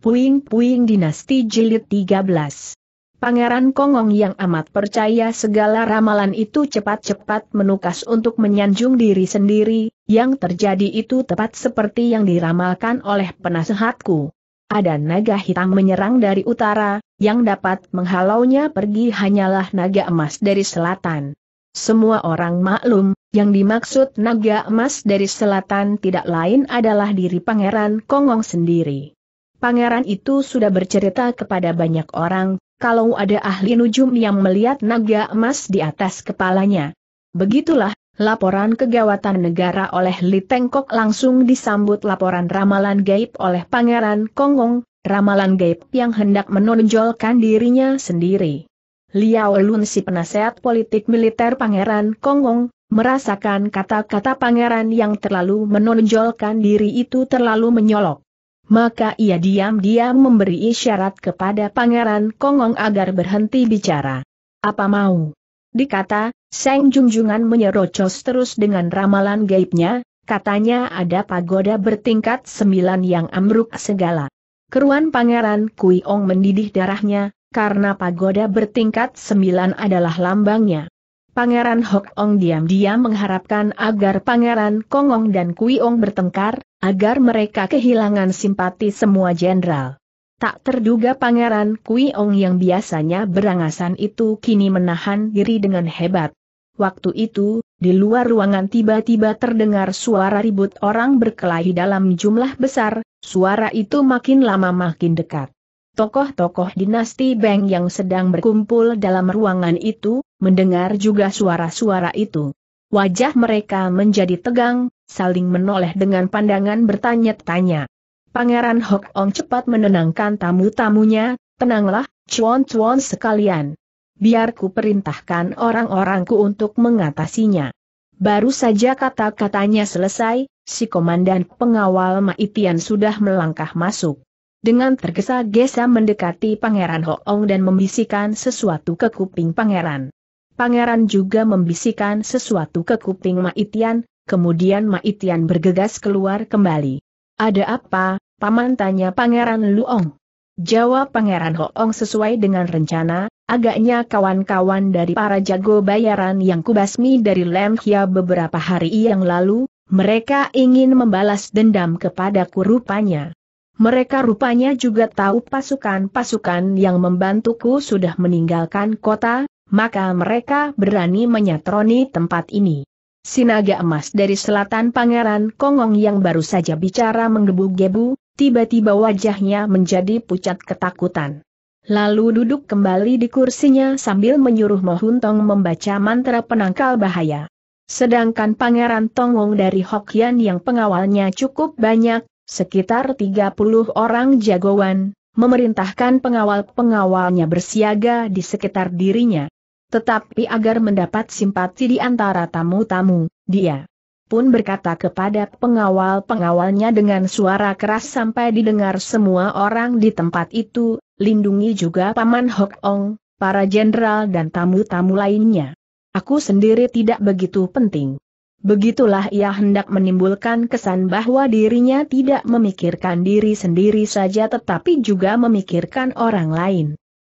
Puing-puing dinasti jilid 13. Pangeran Kongong yang amat percaya segala ramalan itu cepat-cepat menukas untuk menyanjung diri sendiri, yang terjadi itu tepat seperti yang diramalkan oleh penasehatku. Ada naga hitam menyerang dari utara, yang dapat menghalaunya pergi hanyalah naga emas dari selatan. Semua orang maklum, yang dimaksud naga emas dari selatan tidak lain adalah diri Pangeran Kongong sendiri. Pangeran itu sudah bercerita kepada banyak orang, kalau ada ahli nujum yang melihat naga emas di atas kepalanya. Begitulah, laporan kegawatan negara oleh Li Tengkok langsung disambut laporan ramalan gaib oleh Pangeran Kongong, ramalan gaib yang hendak menonjolkan dirinya sendiri. Liao Lun si penasehat politik militer Pangeran Kongong, merasakan kata-kata pangeran yang terlalu menonjolkan diri itu terlalu menyolok maka ia diam-diam memberi isyarat kepada Pangeran Kongong agar berhenti bicara. Apa mau? Dikata, Seng Jungjungan menyerocos terus dengan ramalan gaibnya, katanya ada pagoda bertingkat sembilan yang amruk segala. Keruan Pangeran Kui Ong mendidih darahnya, karena pagoda bertingkat sembilan adalah lambangnya. Pangeran Hok Ong diam-diam mengharapkan agar Pangeran Kongong dan Kui Ong bertengkar, agar mereka kehilangan simpati semua jenderal. Tak terduga Pangeran Kui Ong yang biasanya berangasan itu kini menahan diri dengan hebat. Waktu itu, di luar ruangan tiba-tiba terdengar suara ribut orang berkelahi dalam jumlah besar, suara itu makin lama makin dekat. Tokoh-tokoh dinasti Beng yang sedang berkumpul dalam ruangan itu, mendengar juga suara-suara itu. Wajah mereka menjadi tegang, saling menoleh dengan pandangan bertanya-tanya. Pangeran Hok Ong cepat menenangkan tamu-tamunya, tenanglah, cuan-cuan sekalian. Biarku perintahkan orang-orangku untuk mengatasinya. Baru saja kata-katanya selesai, si komandan pengawal Maitian sudah melangkah masuk. Dengan tergesa-gesa mendekati Pangeran Ong dan membisikkan sesuatu ke kuping Pangeran pangeran juga membisikkan sesuatu ke kuping Maitian, kemudian Maitian bergegas keluar kembali. Ada apa, paman tanya pangeran Luong. Jawab pangeran Hoong sesuai dengan rencana, agaknya kawan-kawan dari para jago bayaran yang kubasmi dari Lemhia beberapa hari yang lalu, mereka ingin membalas dendam kepadaku rupanya. Mereka rupanya juga tahu pasukan-pasukan yang membantuku sudah meninggalkan kota, maka mereka berani menyatroni tempat ini. Sinaga emas dari selatan Pangeran Kongong yang baru saja bicara menggebu-gebu, tiba-tiba wajahnya menjadi pucat ketakutan. Lalu duduk kembali di kursinya sambil menyuruh Mohuntong membaca mantra penangkal bahaya. Sedangkan Pangeran Tongong dari Hokian yang pengawalnya cukup banyak, sekitar 30 orang jagoan, memerintahkan pengawal-pengawalnya bersiaga di sekitar dirinya. Tetapi agar mendapat simpati di antara tamu-tamu, dia pun berkata kepada pengawal-pengawalnya dengan suara keras sampai didengar semua orang di tempat itu, lindungi juga Paman Hok Ong, para jenderal dan tamu-tamu lainnya. Aku sendiri tidak begitu penting. Begitulah ia hendak menimbulkan kesan bahwa dirinya tidak memikirkan diri sendiri saja tetapi juga memikirkan orang lain.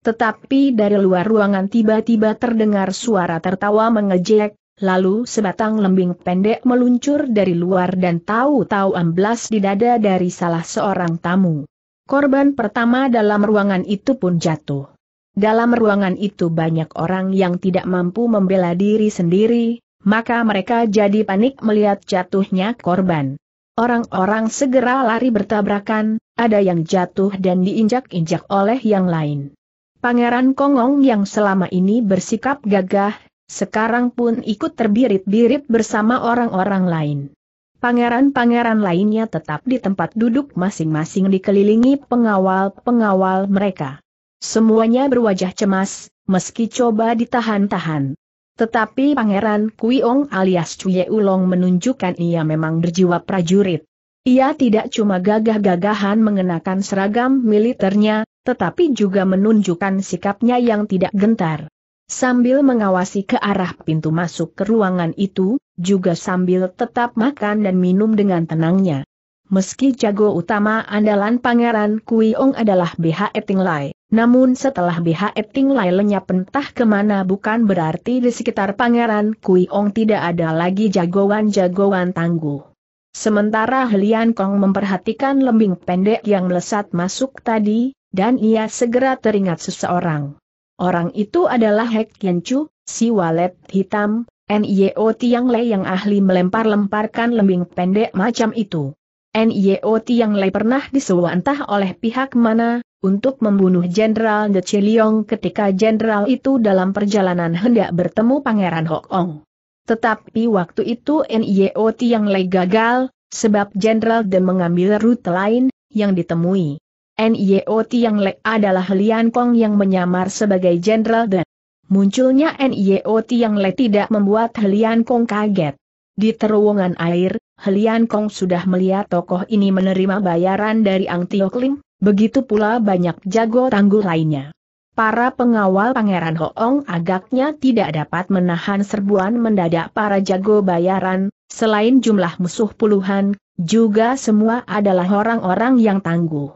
Tetapi dari luar ruangan tiba-tiba terdengar suara tertawa mengejek, Lalu sebatang lembing pendek meluncur dari luar dan tahu-tahu amblas di dada dari salah seorang tamu. Korban pertama dalam ruangan itu pun jatuh. Dalam ruangan itu banyak orang yang tidak mampu membela diri sendiri, maka mereka jadi panik melihat jatuhnya korban. Orang-orang segera lari bertabrakan, ada yang jatuh dan diinjak-injak oleh yang lain. Pangeran Kongong yang selama ini bersikap gagah, sekarang pun ikut terbirit-birit bersama orang-orang lain. Pangeran-pangeran lainnya tetap di tempat duduk masing-masing dikelilingi pengawal-pengawal mereka. Semuanya berwajah cemas, meski coba ditahan-tahan. Tetapi Pangeran Kuiong alias Cuye Ulong menunjukkan ia memang berjiwa prajurit. Ia tidak cuma gagah-gagahan mengenakan seragam militernya, tetapi juga menunjukkan sikapnya yang tidak gentar. Sambil mengawasi ke arah pintu masuk ke ruangan itu, juga sambil tetap makan dan minum dengan tenangnya. Meski jago utama andalan Pangeran Kui Ong adalah BH Eting Lai, namun setelah BH Eting Lai lenyap entah kemana bukan berarti di sekitar Pangeran Kui Ong tidak ada lagi jagoan-jagoan tangguh. Sementara Helian Kong memperhatikan lembing pendek yang melesat masuk tadi, dan ia segera teringat seseorang. Orang itu adalah Hek Chu, si walet hitam, NIO Tiang Lei yang ahli melempar-lemparkan lembing pendek macam itu. NIO Tiang Lei pernah disewa entah oleh pihak mana, untuk membunuh Jenderal De Chiliong ketika jenderal itu dalam perjalanan hendak bertemu Pangeran Hok Ong. Tetapi waktu itu NIO Tiang Lei gagal, sebab Jenderal De mengambil rute lain, yang ditemui. NIO Tiang Le adalah Lian Kong yang menyamar sebagai Jenderal Dan. Munculnya NIO Tiang Le tidak membuat Lian Kong kaget. Di terowongan air, Lian Kong sudah melihat tokoh ini menerima bayaran dari Ang Tio Klim, begitu pula banyak jago tangguh lainnya. Para pengawal Pangeran Hoong agaknya tidak dapat menahan serbuan mendadak para jago bayaran, selain jumlah musuh puluhan, juga semua adalah orang-orang yang tangguh.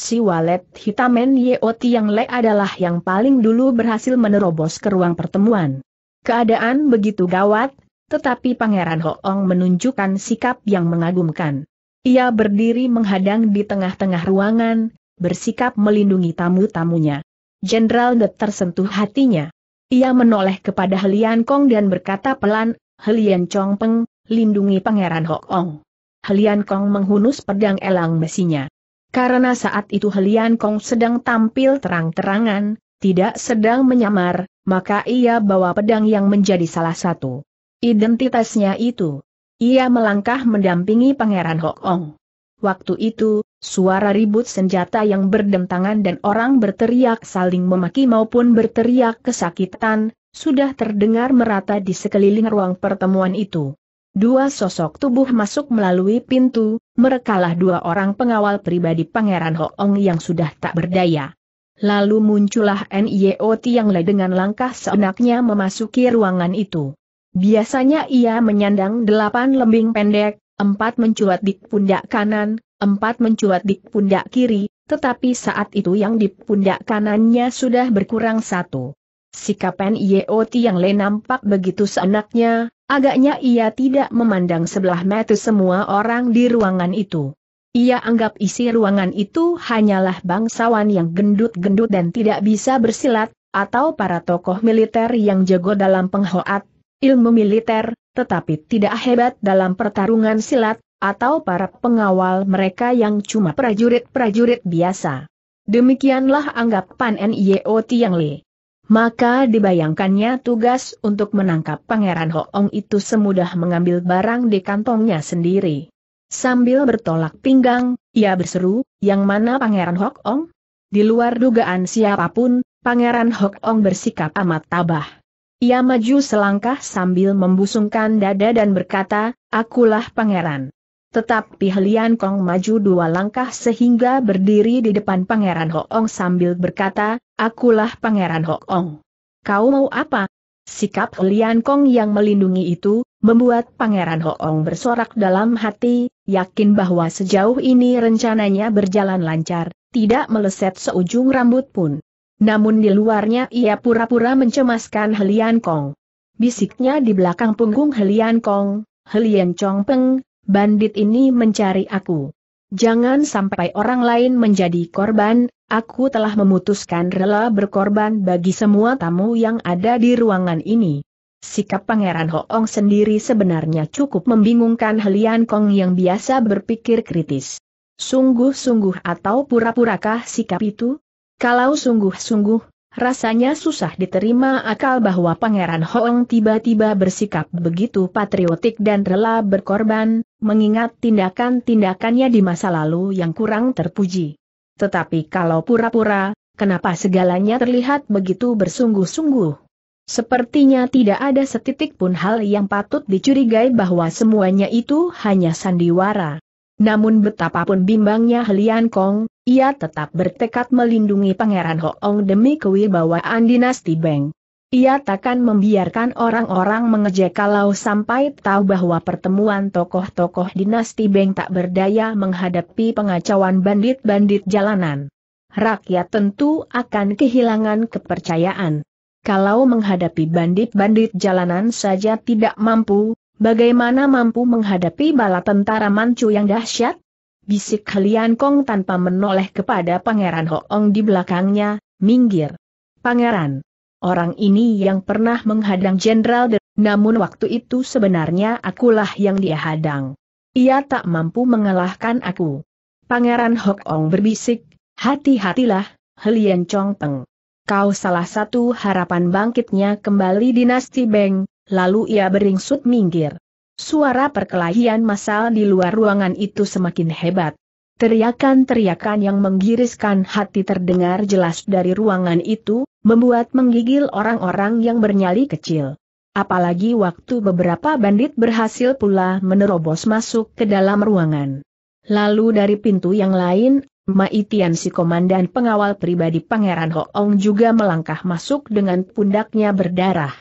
Si walet hitam Yeoti yang le adalah yang paling dulu berhasil menerobos ke ruang pertemuan. Keadaan begitu gawat, tetapi Pangeran Hoong menunjukkan sikap yang mengagumkan. Ia berdiri menghadang di tengah-tengah ruangan, bersikap melindungi tamu-tamunya. Jenderal De tersentuh hatinya. Ia menoleh kepada Helian Kong dan berkata pelan, Helian Chong Peng, lindungi Pangeran Hoong. Helian Kong menghunus pedang elang mesinya. Karena saat itu Helian Kong sedang tampil terang-terangan, tidak sedang menyamar, maka ia bawa pedang yang menjadi salah satu identitasnya itu. Ia melangkah mendampingi Pangeran Hok Ong. Waktu itu, suara ribut senjata yang berdentangan dan orang berteriak saling memaki maupun berteriak kesakitan, sudah terdengar merata di sekeliling ruang pertemuan itu. Dua sosok tubuh masuk melalui pintu, merekalah dua orang pengawal pribadi Pangeran Hoong yang sudah tak berdaya. Lalu muncullah NIO Tiang Le dengan langkah seenaknya memasuki ruangan itu. Biasanya ia menyandang delapan lembing pendek, empat mencuat di pundak kanan, empat mencuat di pundak kiri, tetapi saat itu yang di pundak kanannya sudah berkurang satu. Sikap NIO Tiang Le nampak begitu seenaknya, Agaknya ia tidak memandang sebelah mata semua orang di ruangan itu. Ia anggap isi ruangan itu hanyalah bangsawan yang gendut-gendut dan tidak bisa bersilat, atau para tokoh militer yang jago dalam penghoat, ilmu militer, tetapi tidak hebat dalam pertarungan silat, atau para pengawal mereka yang cuma prajurit-prajurit biasa. Demikianlah anggapan NIO Tiang Li. Maka dibayangkannya tugas untuk menangkap Pangeran Hoong itu semudah mengambil barang di kantongnya sendiri. Sambil bertolak pinggang, ia berseru, yang mana Pangeran Hoong? Di luar dugaan siapapun, Pangeran Hoong bersikap amat tabah. Ia maju selangkah sambil membusungkan dada dan berkata, akulah Pangeran. Tetapi Helian Kong maju dua langkah sehingga berdiri di depan Pangeran Hoong sambil berkata, Akulah Pangeran Hok Ong. Kau mau apa? Sikap Lian Kong yang melindungi itu, membuat Pangeran Hok Ong bersorak dalam hati, yakin bahwa sejauh ini rencananya berjalan lancar, tidak meleset seujung rambut pun. Namun di luarnya ia pura-pura mencemaskan Helian Kong. Bisiknya di belakang punggung Helian Kong, Helian Chong Peng, bandit ini mencari aku. Jangan sampai orang lain menjadi korban, Aku telah memutuskan rela berkorban bagi semua tamu yang ada di ruangan ini. Sikap Pangeran Hoong sendiri sebenarnya cukup membingungkan Helian Kong yang biasa berpikir kritis. Sungguh-sungguh atau pura-purakah sikap itu? Kalau sungguh-sungguh, rasanya susah diterima akal bahwa Pangeran Hoong tiba-tiba bersikap begitu patriotik dan rela berkorban, mengingat tindakan-tindakannya di masa lalu yang kurang terpuji. Tetapi kalau pura-pura, kenapa segalanya terlihat begitu bersungguh-sungguh? Sepertinya tidak ada setitik pun hal yang patut dicurigai bahwa semuanya itu hanya sandiwara. Namun betapapun bimbangnya Helian Kong, ia tetap bertekad melindungi Pangeran Hoong demi kewibawaan dinasti Beng. Ia takkan membiarkan orang-orang mengejek kalau sampai tahu bahwa pertemuan tokoh-tokoh dinasti Beng tak berdaya menghadapi pengacauan bandit-bandit jalanan. Rakyat tentu akan kehilangan kepercayaan. Kalau menghadapi bandit-bandit jalanan saja tidak mampu, bagaimana mampu menghadapi bala tentara mancu yang dahsyat? Bisik Helian Kong tanpa menoleh kepada Pangeran Hoong di belakangnya, minggir. Pangeran. Orang ini yang pernah menghadang Jenderal De namun waktu itu sebenarnya akulah yang dia hadang. Ia tak mampu mengalahkan aku. Pangeran Hok Ong berbisik, hati-hatilah, Helian Chong Peng. Kau salah satu harapan bangkitnya kembali dinasti Beng, lalu ia beringsut minggir. Suara perkelahian masal di luar ruangan itu semakin hebat. Teriakan-teriakan yang menggiriskan hati terdengar jelas dari ruangan itu, membuat menggigil orang-orang yang bernyali kecil. Apalagi waktu beberapa bandit berhasil pula menerobos masuk ke dalam ruangan. Lalu dari pintu yang lain, Maitian si komandan pengawal pribadi Pangeran Hoong juga melangkah masuk dengan pundaknya berdarah.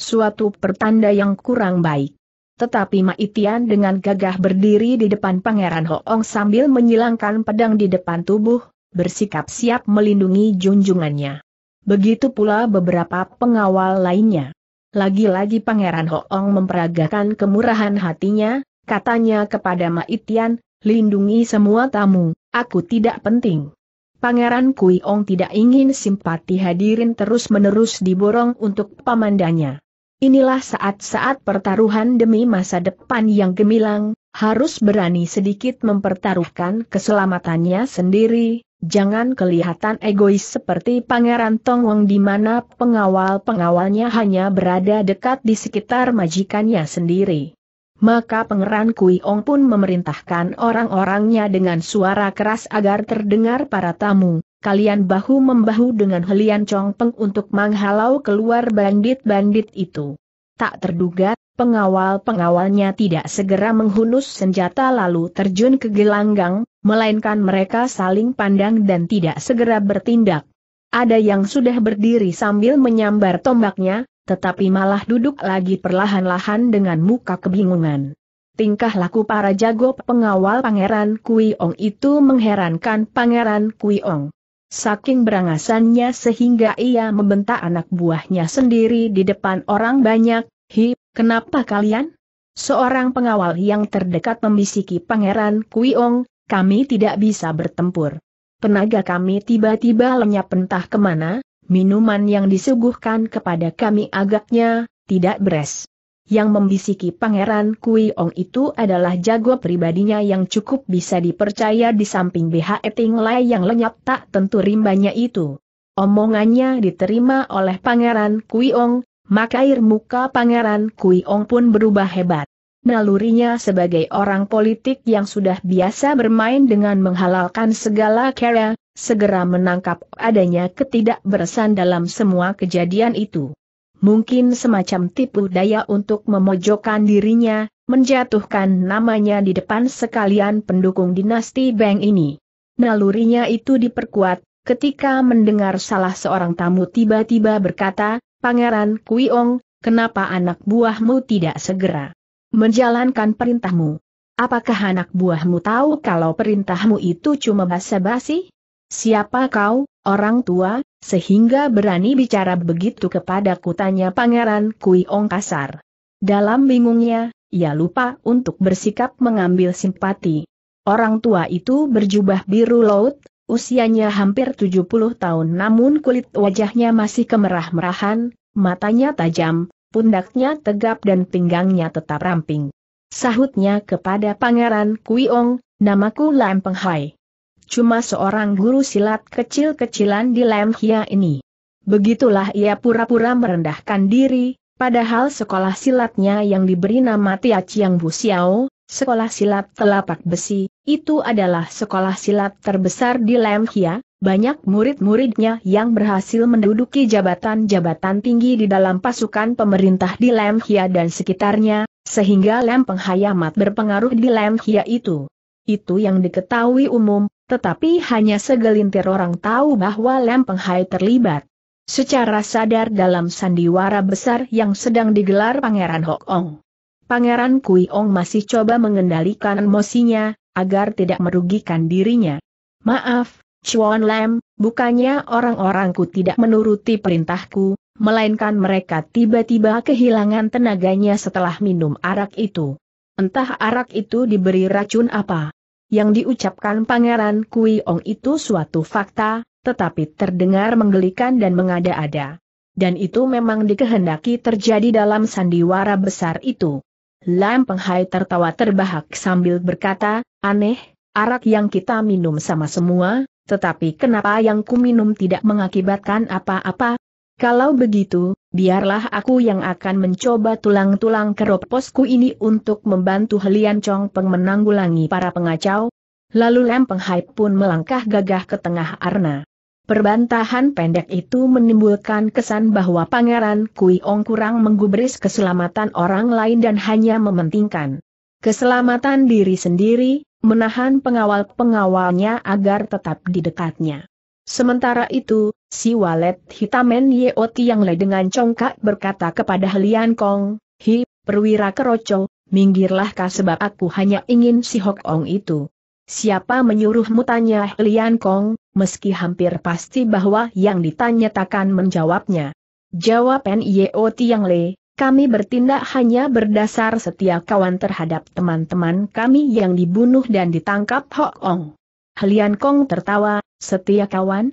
Suatu pertanda yang kurang baik. Tetapi Maitian dengan gagah berdiri di depan Pangeran Hoong sambil menyilangkan pedang di depan tubuh, bersikap siap melindungi junjungannya. Begitu pula beberapa pengawal lainnya. Lagi-lagi Pangeran Hoong memperagakan kemurahan hatinya, katanya kepada Maitian, lindungi semua tamu, aku tidak penting. Pangeran Kui Kuiong tidak ingin simpati hadirin terus-menerus diborong untuk pamandanya. Inilah saat-saat pertaruhan demi masa depan yang gemilang, harus berani sedikit mempertaruhkan keselamatannya sendiri, jangan kelihatan egois seperti Pangeran Tongwang di mana pengawal-pengawalnya hanya berada dekat di sekitar majikannya sendiri. Maka Pangeran Kui Ong pun memerintahkan orang-orangnya dengan suara keras agar terdengar para tamu, kalian bahu-membahu dengan Helian Chongpeng untuk menghalau keluar bandit-bandit itu. Tak terduga, pengawal-pengawalnya tidak segera menghunus senjata lalu terjun ke gelanggang, melainkan mereka saling pandang dan tidak segera bertindak. Ada yang sudah berdiri sambil menyambar tombaknya, tetapi malah duduk lagi perlahan-lahan dengan muka kebingungan. Tingkah laku para jago pengawal Pangeran Kui Ong itu mengherankan Pangeran Kui Ong. Saking berangasannya sehingga ia membentak anak buahnya sendiri di depan orang banyak, Hi, kenapa kalian? Seorang pengawal yang terdekat membisiki Pangeran Kuiong, kami tidak bisa bertempur. Tenaga kami tiba-tiba lenyap entah kemana, minuman yang disuguhkan kepada kami agaknya, tidak beres. Yang membisiki Pangeran Kui Ong itu adalah jago pribadinya yang cukup bisa dipercaya di samping BHE Ting yang lenyap tak tentu rimbanya itu. Omongannya diterima oleh Pangeran Kui Ong, maka air muka Pangeran Kui Ong pun berubah hebat. Nalurinya sebagai orang politik yang sudah biasa bermain dengan menghalalkan segala cara, segera menangkap adanya ketidakberesan dalam semua kejadian itu mungkin semacam tipu daya untuk memojokkan dirinya, menjatuhkan namanya di depan sekalian pendukung dinasti Bang ini. Nalurinya itu diperkuat, ketika mendengar salah seorang tamu tiba-tiba berkata, Pangeran Kuiong, kenapa anak buahmu tidak segera menjalankan perintahmu? Apakah anak buahmu tahu kalau perintahmu itu cuma basa-basi? Siapa kau, orang tua, sehingga berani bicara begitu kepada kutanya Pangeran Kui Ong kasar. Dalam bingungnya, ia lupa untuk bersikap mengambil simpati. Orang tua itu berjubah biru laut, usianya hampir 70 tahun namun kulit wajahnya masih kemerah-merahan, matanya tajam, pundaknya tegap dan pinggangnya tetap ramping. Sahutnya kepada Pangeran Kui Ong, namaku Lam Penghai cuma seorang guru silat kecil-kecilan di Lemhia ini. Begitulah ia pura-pura merendahkan diri, padahal sekolah silatnya yang diberi nama Tia Chiang Bu Xiao, sekolah silat telapak besi, itu adalah sekolah silat terbesar di Lemhia, banyak murid-muridnya yang berhasil menduduki jabatan-jabatan tinggi di dalam pasukan pemerintah di Lemhia dan sekitarnya, sehingga Lem Penghayamat berpengaruh di Lemhia itu. Itu yang diketahui umum, tetapi hanya segelintir orang tahu bahwa Lem Penghai terlibat. Secara sadar dalam sandiwara besar yang sedang digelar Pangeran Hok Ong. Pangeran Kui Ong masih coba mengendalikan emosinya, agar tidak merugikan dirinya. Maaf, Chuan Lam, bukannya orang-orangku tidak menuruti perintahku, melainkan mereka tiba-tiba kehilangan tenaganya setelah minum arak itu. Entah arak itu diberi racun apa. Yang diucapkan Pangeran Kui Ong itu suatu fakta, tetapi terdengar menggelikan dan mengada-ada. Dan itu memang dikehendaki terjadi dalam sandiwara besar itu. Lam Penghai tertawa terbahak sambil berkata, aneh, arak yang kita minum sama semua, tetapi kenapa yang ku minum tidak mengakibatkan apa-apa? Kalau begitu, biarlah aku yang akan mencoba tulang-tulang keroposku ini untuk membantu Helian Chong Peng menanggulangi para pengacau. Lalu lempeng Penghai pun melangkah gagah ke tengah arna. Perbantahan pendek itu menimbulkan kesan bahwa Pangeran Kui Ong kurang menggubris keselamatan orang lain dan hanya mementingkan keselamatan diri sendiri, menahan pengawal-pengawalnya agar tetap di dekatnya. Sementara itu, Si walet hitamen Yeoti yang le dengan congkak berkata kepada Helian Kong, Hi, perwira keroco, minggirlah kah sebab aku hanya ingin si Hok Ong itu. Siapa menyuruh mutanya Helian Kong, meski hampir pasti bahwa yang ditanya takkan menjawabnya. Jawab Yeoti yang le, kami bertindak hanya berdasar setia kawan terhadap teman-teman kami yang dibunuh dan ditangkap Hok Ong. Helian Kong tertawa, setia kawan?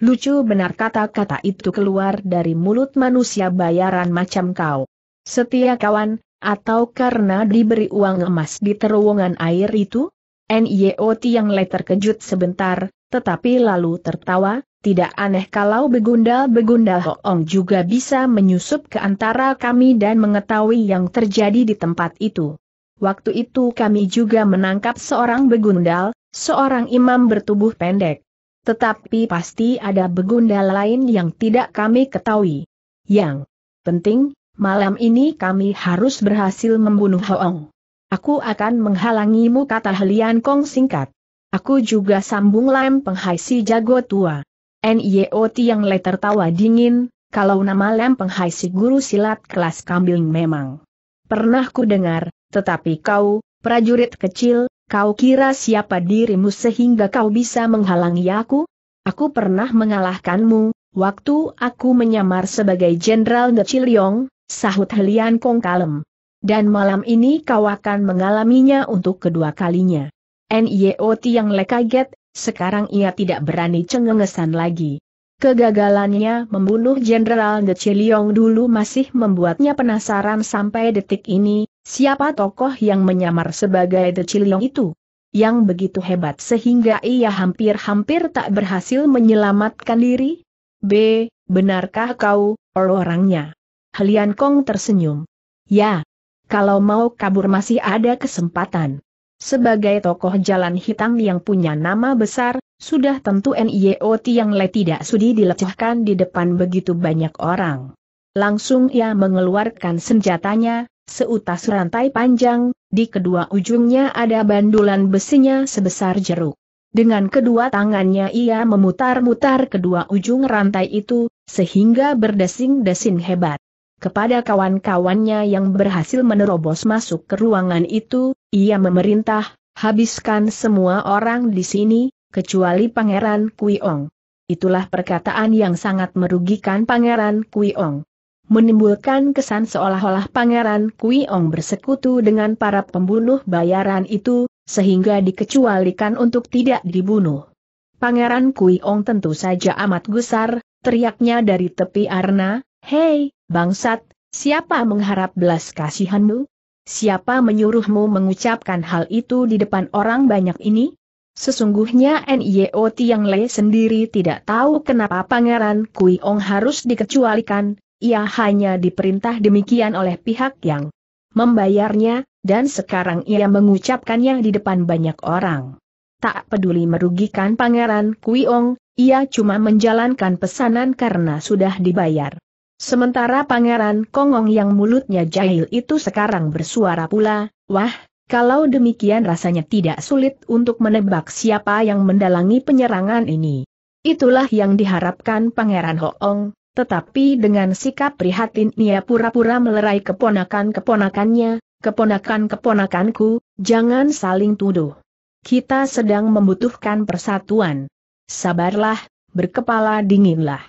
Lucu benar kata-kata itu keluar dari mulut manusia bayaran macam kau. Setia kawan, atau karena diberi uang emas di terowongan air itu? NIOT yang le terkejut sebentar, tetapi lalu tertawa, tidak aneh kalau begundal-begundal Hoong juga bisa menyusup ke antara kami dan mengetahui yang terjadi di tempat itu. Waktu itu kami juga menangkap seorang begundal, seorang imam bertubuh pendek. Tetapi pasti ada begunda lain yang tidak kami ketahui. Yang penting, malam ini kami harus berhasil membunuh Hoong. Aku akan menghalangimu kata Helian Kong singkat. Aku juga sambung lem penghaisi jago tua. NIOT yang le tertawa dingin, kalau nama lem penghaisi guru silat kelas kambing memang. Pernah ku dengar, tetapi kau, prajurit kecil, Kau kira siapa dirimu sehingga kau bisa menghalangi aku? Aku pernah mengalahkanmu, waktu aku menyamar sebagai Jenderal Ngeciliong, sahut Helian Kong kalem. Dan malam ini kau akan mengalaminya untuk kedua kalinya. N.I.O.T. yang lekaget, sekarang ia tidak berani cengengesan lagi. Kegagalannya membunuh Jenderal De Chiliong dulu masih membuatnya penasaran sampai detik ini, siapa tokoh yang menyamar sebagai De Chiliong itu? Yang begitu hebat sehingga ia hampir-hampir tak berhasil menyelamatkan diri? B. Benarkah kau, orangnya? Helian Kong tersenyum. Ya. Kalau mau kabur masih ada kesempatan. Sebagai tokoh jalan hitam yang punya nama besar, sudah tentu NIO Tiang Le tidak sudi dilecehkan di depan begitu banyak orang. Langsung ia mengeluarkan senjatanya, seutas rantai panjang, di kedua ujungnya ada bandulan besinya sebesar jeruk. Dengan kedua tangannya ia memutar-mutar kedua ujung rantai itu, sehingga berdesing-desing hebat. Kepada kawan-kawannya yang berhasil menerobos masuk ke ruangan itu, ia memerintah, habiskan semua orang di sini, kecuali Pangeran Kuiong. Itulah perkataan yang sangat merugikan Pangeran Kuiong. Menimbulkan kesan seolah-olah Pangeran Kuiong bersekutu dengan para pembunuh bayaran itu, sehingga dikecualikan untuk tidak dibunuh. Pangeran Kuiong tentu saja amat gusar, teriaknya dari tepi arna, Hei, bangsat, siapa mengharap belas kasihanmu? Siapa menyuruhmu mengucapkan hal itu di depan orang banyak ini? Sesungguhnya NIO Tiang Le sendiri tidak tahu kenapa Pangeran Kui Ong harus dikecualikan, ia hanya diperintah demikian oleh pihak yang membayarnya, dan sekarang ia mengucapkannya di depan banyak orang. Tak peduli merugikan Pangeran Kui Ong, ia cuma menjalankan pesanan karena sudah dibayar. Sementara Pangeran Kongong yang mulutnya jahil itu sekarang bersuara pula, Wah, kalau demikian rasanya tidak sulit untuk menebak siapa yang mendalangi penyerangan ini. Itulah yang diharapkan Pangeran Hoong, tetapi dengan sikap prihatin ia pura-pura melerai keponakan-keponakannya, keponakan-keponakanku, jangan saling tuduh. Kita sedang membutuhkan persatuan. Sabarlah, berkepala dinginlah.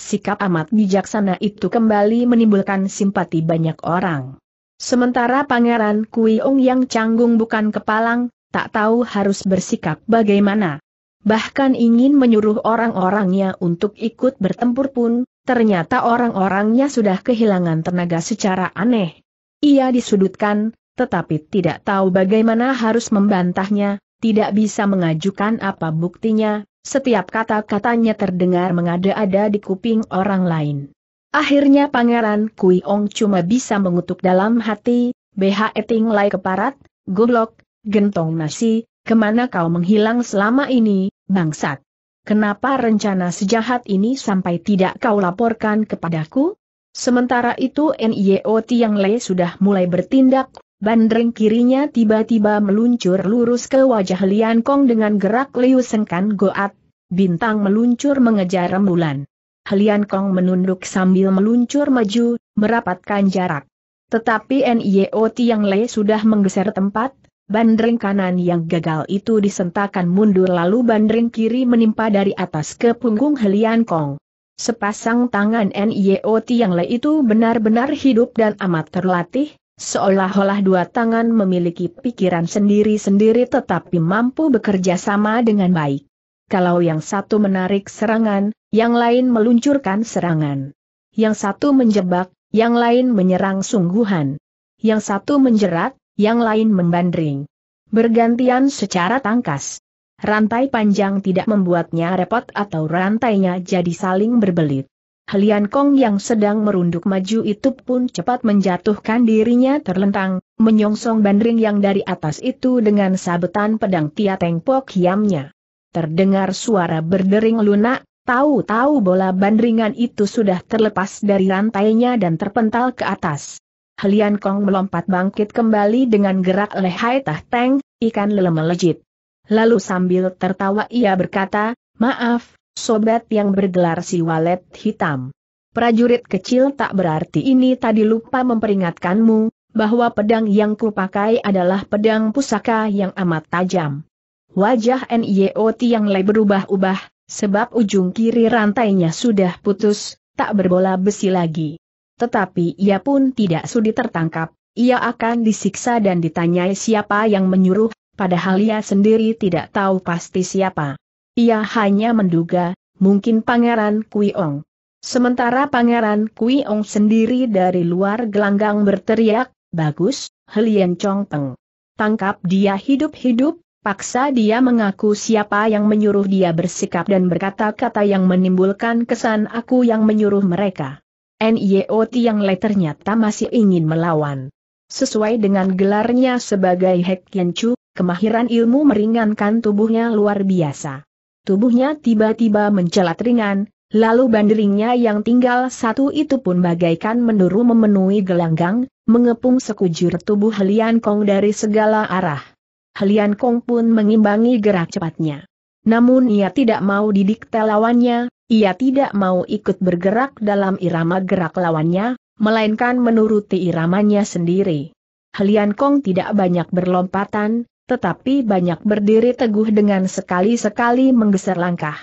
Sikap amat bijaksana itu kembali menimbulkan simpati banyak orang. Sementara Pangeran Kui Ung yang canggung bukan kepalang, tak tahu harus bersikap bagaimana. Bahkan ingin menyuruh orang-orangnya untuk ikut bertempur pun, ternyata orang-orangnya sudah kehilangan tenaga secara aneh. Ia disudutkan, tetapi tidak tahu bagaimana harus membantahnya, tidak bisa mengajukan apa buktinya, setiap kata-katanya terdengar mengada-ada di kuping orang lain. Akhirnya Pangeran Kui Ong cuma bisa mengutuk dalam hati, BH eting lai keparat, goblok, gentong nasi, kemana kau menghilang selama ini, bangsat. Kenapa rencana sejahat ini sampai tidak kau laporkan kepadaku? Sementara itu NIO Tiang Le sudah mulai bertindak, bandreng kirinya tiba-tiba meluncur lurus ke wajah Lian Kong dengan gerak Liu Sengkan Goat, bintang meluncur mengejar rembulan. Helian Kong menunduk sambil meluncur maju, merapatkan jarak. Tetapi Nio Tiang Le sudah menggeser tempat, bandring kanan yang gagal itu disentakan mundur lalu bandring kiri menimpa dari atas ke punggung Helian Kong. Sepasang tangan Nio Tiang Le itu benar-benar hidup dan amat terlatih, Seolah-olah dua tangan memiliki pikiran sendiri-sendiri tetapi mampu bekerja sama dengan baik kalau yang satu menarik serangan, yang lain meluncurkan serangan. Yang satu menjebak, yang lain menyerang sungguhan. Yang satu menjerat, yang lain membandring. Bergantian secara tangkas. Rantai panjang tidak membuatnya repot atau rantainya jadi saling berbelit. Helian Kong yang sedang merunduk maju itu pun cepat menjatuhkan dirinya terlentang, menyongsong bandring yang dari atas itu dengan sabetan pedang Tia Teng Pok Hiamnya terdengar suara berdering lunak, tahu-tahu bola bandringan itu sudah terlepas dari rantainya dan terpental ke atas. Helian Kong melompat bangkit kembali dengan gerak lehai tahteng, ikan lele melejit. Lalu sambil tertawa ia berkata, maaf, sobat yang bergelar si walet hitam. Prajurit kecil tak berarti ini tadi lupa memperingatkanmu, bahwa pedang yang kupakai adalah pedang pusaka yang amat tajam. Wajah NIO Tiang Le berubah-ubah, sebab ujung kiri rantainya sudah putus, tak berbola besi lagi. Tetapi ia pun tidak sudi tertangkap, ia akan disiksa dan ditanyai siapa yang menyuruh, padahal ia sendiri tidak tahu pasti siapa. Ia hanya menduga, mungkin Pangeran Kui Ong. Sementara Pangeran Kui Ong sendiri dari luar gelanggang berteriak, Bagus, Helian Chong Peng. Tangkap dia hidup-hidup, Paksa dia mengaku siapa yang menyuruh dia bersikap dan berkata-kata yang menimbulkan kesan aku yang menyuruh mereka. NIOT yang le ternyata masih ingin melawan. Sesuai dengan gelarnya sebagai Hek Chu, kemahiran ilmu meringankan tubuhnya luar biasa. Tubuhnya tiba-tiba mencelat ringan, lalu banderingnya yang tinggal satu itu pun bagaikan menduru memenuhi gelanggang, mengepung sekujur tubuh Lian Kong dari segala arah. Helian Kong pun mengimbangi gerak cepatnya. Namun ia tidak mau didikte lawannya, ia tidak mau ikut bergerak dalam irama gerak lawannya, melainkan menuruti iramanya sendiri. Helian Kong tidak banyak berlompatan, tetapi banyak berdiri teguh dengan sekali-sekali menggeser langkah.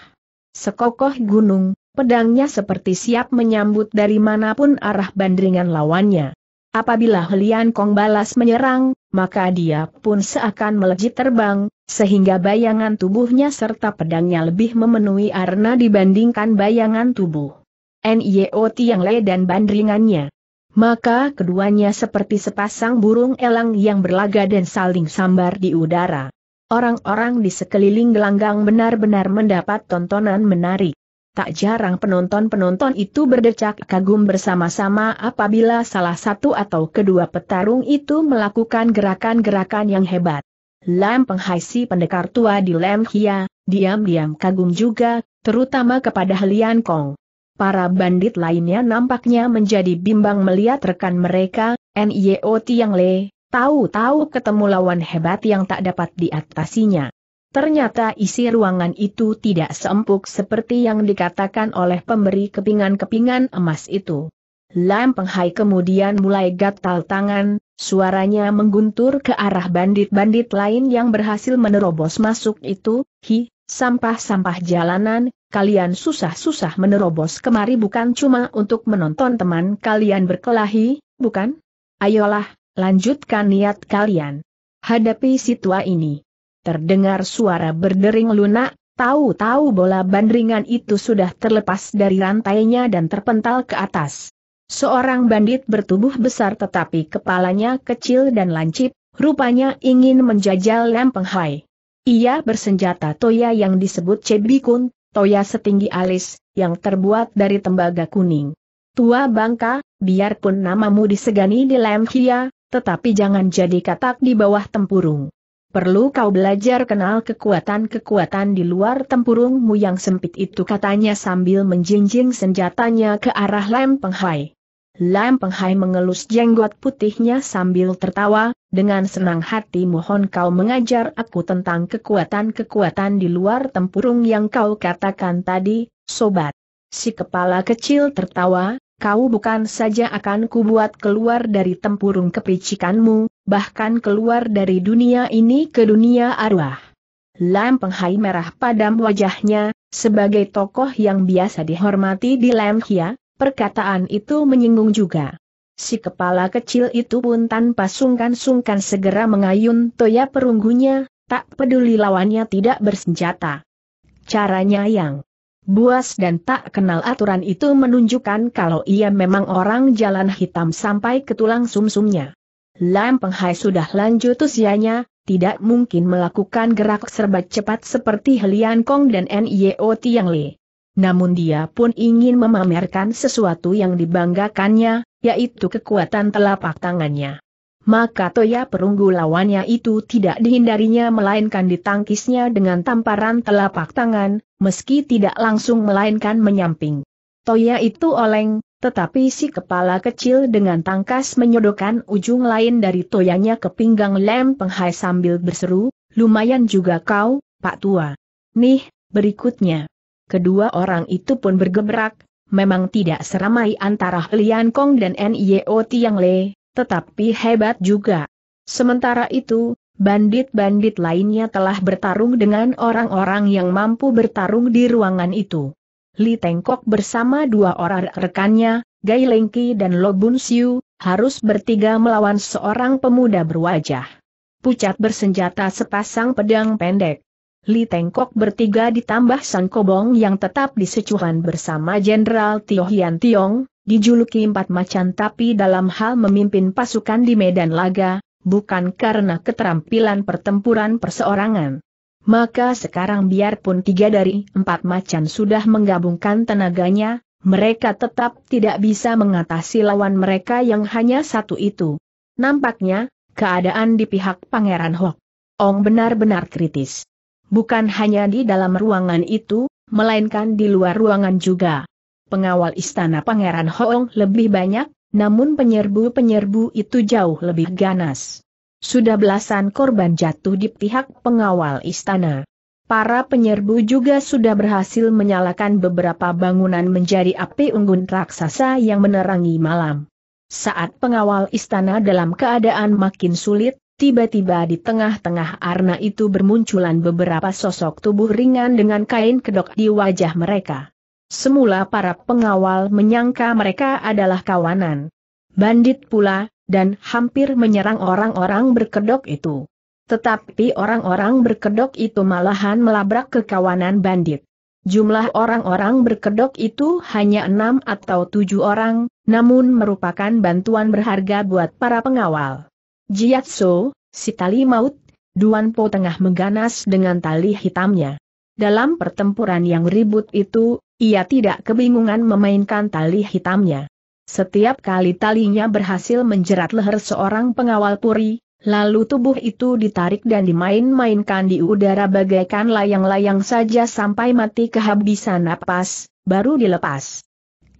Sekokoh gunung, pedangnya seperti siap menyambut dari manapun arah bandringan lawannya. Apabila Helian Kong balas menyerang, maka dia pun seakan melejit terbang, sehingga bayangan tubuhnya serta pedangnya lebih memenuhi arena dibandingkan bayangan tubuh NIO Tiang Le dan bandringannya. Maka keduanya seperti sepasang burung elang yang berlaga dan saling sambar di udara. Orang-orang di sekeliling gelanggang benar-benar mendapat tontonan menarik. Tak jarang penonton-penonton itu berdecak kagum bersama-sama apabila salah satu atau kedua petarung itu melakukan gerakan-gerakan yang hebat. Lam Penghai pendekar tua di Lam Hia, diam-diam kagum juga, terutama kepada Lian Kong. Para bandit lainnya nampaknya menjadi bimbang melihat rekan mereka, NIO Tiang Le, tahu-tahu ketemu lawan hebat yang tak dapat diatasinya. Ternyata isi ruangan itu tidak seempuk seperti yang dikatakan oleh pemberi kepingan-kepingan emas itu. Lam Penghai kemudian mulai gatal tangan, suaranya mengguntur ke arah bandit-bandit lain yang berhasil menerobos masuk itu, hi, sampah-sampah jalanan, kalian susah-susah menerobos kemari bukan cuma untuk menonton teman kalian berkelahi, bukan? Ayolah, lanjutkan niat kalian. Hadapi situa ini terdengar suara berdering lunak, tahu-tahu bola bandringan itu sudah terlepas dari rantainya dan terpental ke atas. Seorang bandit bertubuh besar tetapi kepalanya kecil dan lancip, rupanya ingin menjajal Lempeng Hai. Ia bersenjata toya yang disebut Cebikun, toya setinggi alis, yang terbuat dari tembaga kuning. Tua bangka, biarpun namamu disegani di Lemhia, tetapi jangan jadi katak di bawah tempurung. Perlu kau belajar kenal kekuatan-kekuatan di luar tempurungmu yang sempit itu katanya sambil menjinjing senjatanya ke arah Lam Hai. Lam Penghai mengelus jenggot putihnya sambil tertawa, dengan senang hati mohon kau mengajar aku tentang kekuatan-kekuatan di luar tempurung yang kau katakan tadi, sobat. Si kepala kecil tertawa, kau bukan saja akan kubuat keluar dari tempurung kepicikanmu, bahkan keluar dari dunia ini ke dunia arwah. Lam Penghai merah padam wajahnya, sebagai tokoh yang biasa dihormati di Lemhia, perkataan itu menyinggung juga. Si kepala kecil itu pun tanpa sungkan-sungkan segera mengayun toya perunggunya, tak peduli lawannya tidak bersenjata. Caranya yang buas dan tak kenal aturan itu menunjukkan kalau ia memang orang jalan hitam sampai ke tulang sumsumnya. Lam Penghai sudah lanjut usianya, tidak mungkin melakukan gerak serba cepat seperti Helian Kong dan Nio Tiang Li. Namun dia pun ingin memamerkan sesuatu yang dibanggakannya, yaitu kekuatan telapak tangannya. Maka toya perunggu lawannya itu tidak dihindarinya melainkan ditangkisnya dengan tamparan telapak tangan, meski tidak langsung melainkan menyamping. Toya itu oleng, tetapi si kepala kecil dengan tangkas menyodokkan ujung lain dari toyanya ke pinggang Lem Penghai sambil berseru, lumayan juga kau, Pak Tua. Nih, berikutnya. Kedua orang itu pun bergebrak, memang tidak seramai antara Lian Kong dan Nio Tiang Le, tetapi hebat juga. Sementara itu, bandit-bandit lainnya telah bertarung dengan orang-orang yang mampu bertarung di ruangan itu. Li Tengkok bersama dua orang rekannya, Gai Lengki dan Lobun Siu, harus bertiga melawan seorang pemuda berwajah. Pucat bersenjata sepasang pedang pendek. Li Tengkok bertiga ditambah Sang Kobong yang tetap di secuhan bersama Jenderal Tio Hian Tiong, dijuluki empat macan tapi dalam hal memimpin pasukan di medan laga, bukan karena keterampilan pertempuran perseorangan. Maka sekarang biarpun tiga dari empat macan sudah menggabungkan tenaganya, mereka tetap tidak bisa mengatasi lawan mereka yang hanya satu itu. Nampaknya, keadaan di pihak Pangeran Hok. Ong benar-benar kritis. Bukan hanya di dalam ruangan itu, melainkan di luar ruangan juga. Pengawal istana Pangeran Hoong lebih banyak, namun penyerbu-penyerbu itu jauh lebih ganas. Sudah belasan korban jatuh di pihak pengawal istana. Para penyerbu juga sudah berhasil menyalakan beberapa bangunan menjadi api unggun raksasa yang menerangi malam. Saat pengawal istana dalam keadaan makin sulit, tiba-tiba di tengah-tengah arna itu bermunculan beberapa sosok tubuh ringan dengan kain kedok di wajah mereka. Semula para pengawal menyangka mereka adalah kawanan. Bandit pula, dan hampir menyerang orang-orang berkedok itu. Tetapi orang-orang berkedok itu malahan melabrak kekawanan bandit. Jumlah orang-orang berkedok itu hanya enam atau tujuh orang, namun merupakan bantuan berharga buat para pengawal. Jiatso, si tali maut, Duan Po tengah mengganas dengan tali hitamnya. Dalam pertempuran yang ribut itu, ia tidak kebingungan memainkan tali hitamnya. Setiap kali talinya berhasil menjerat leher seorang pengawal puri, lalu tubuh itu ditarik dan dimain-mainkan di udara bagaikan layang-layang saja sampai mati kehabisan napas, baru dilepas.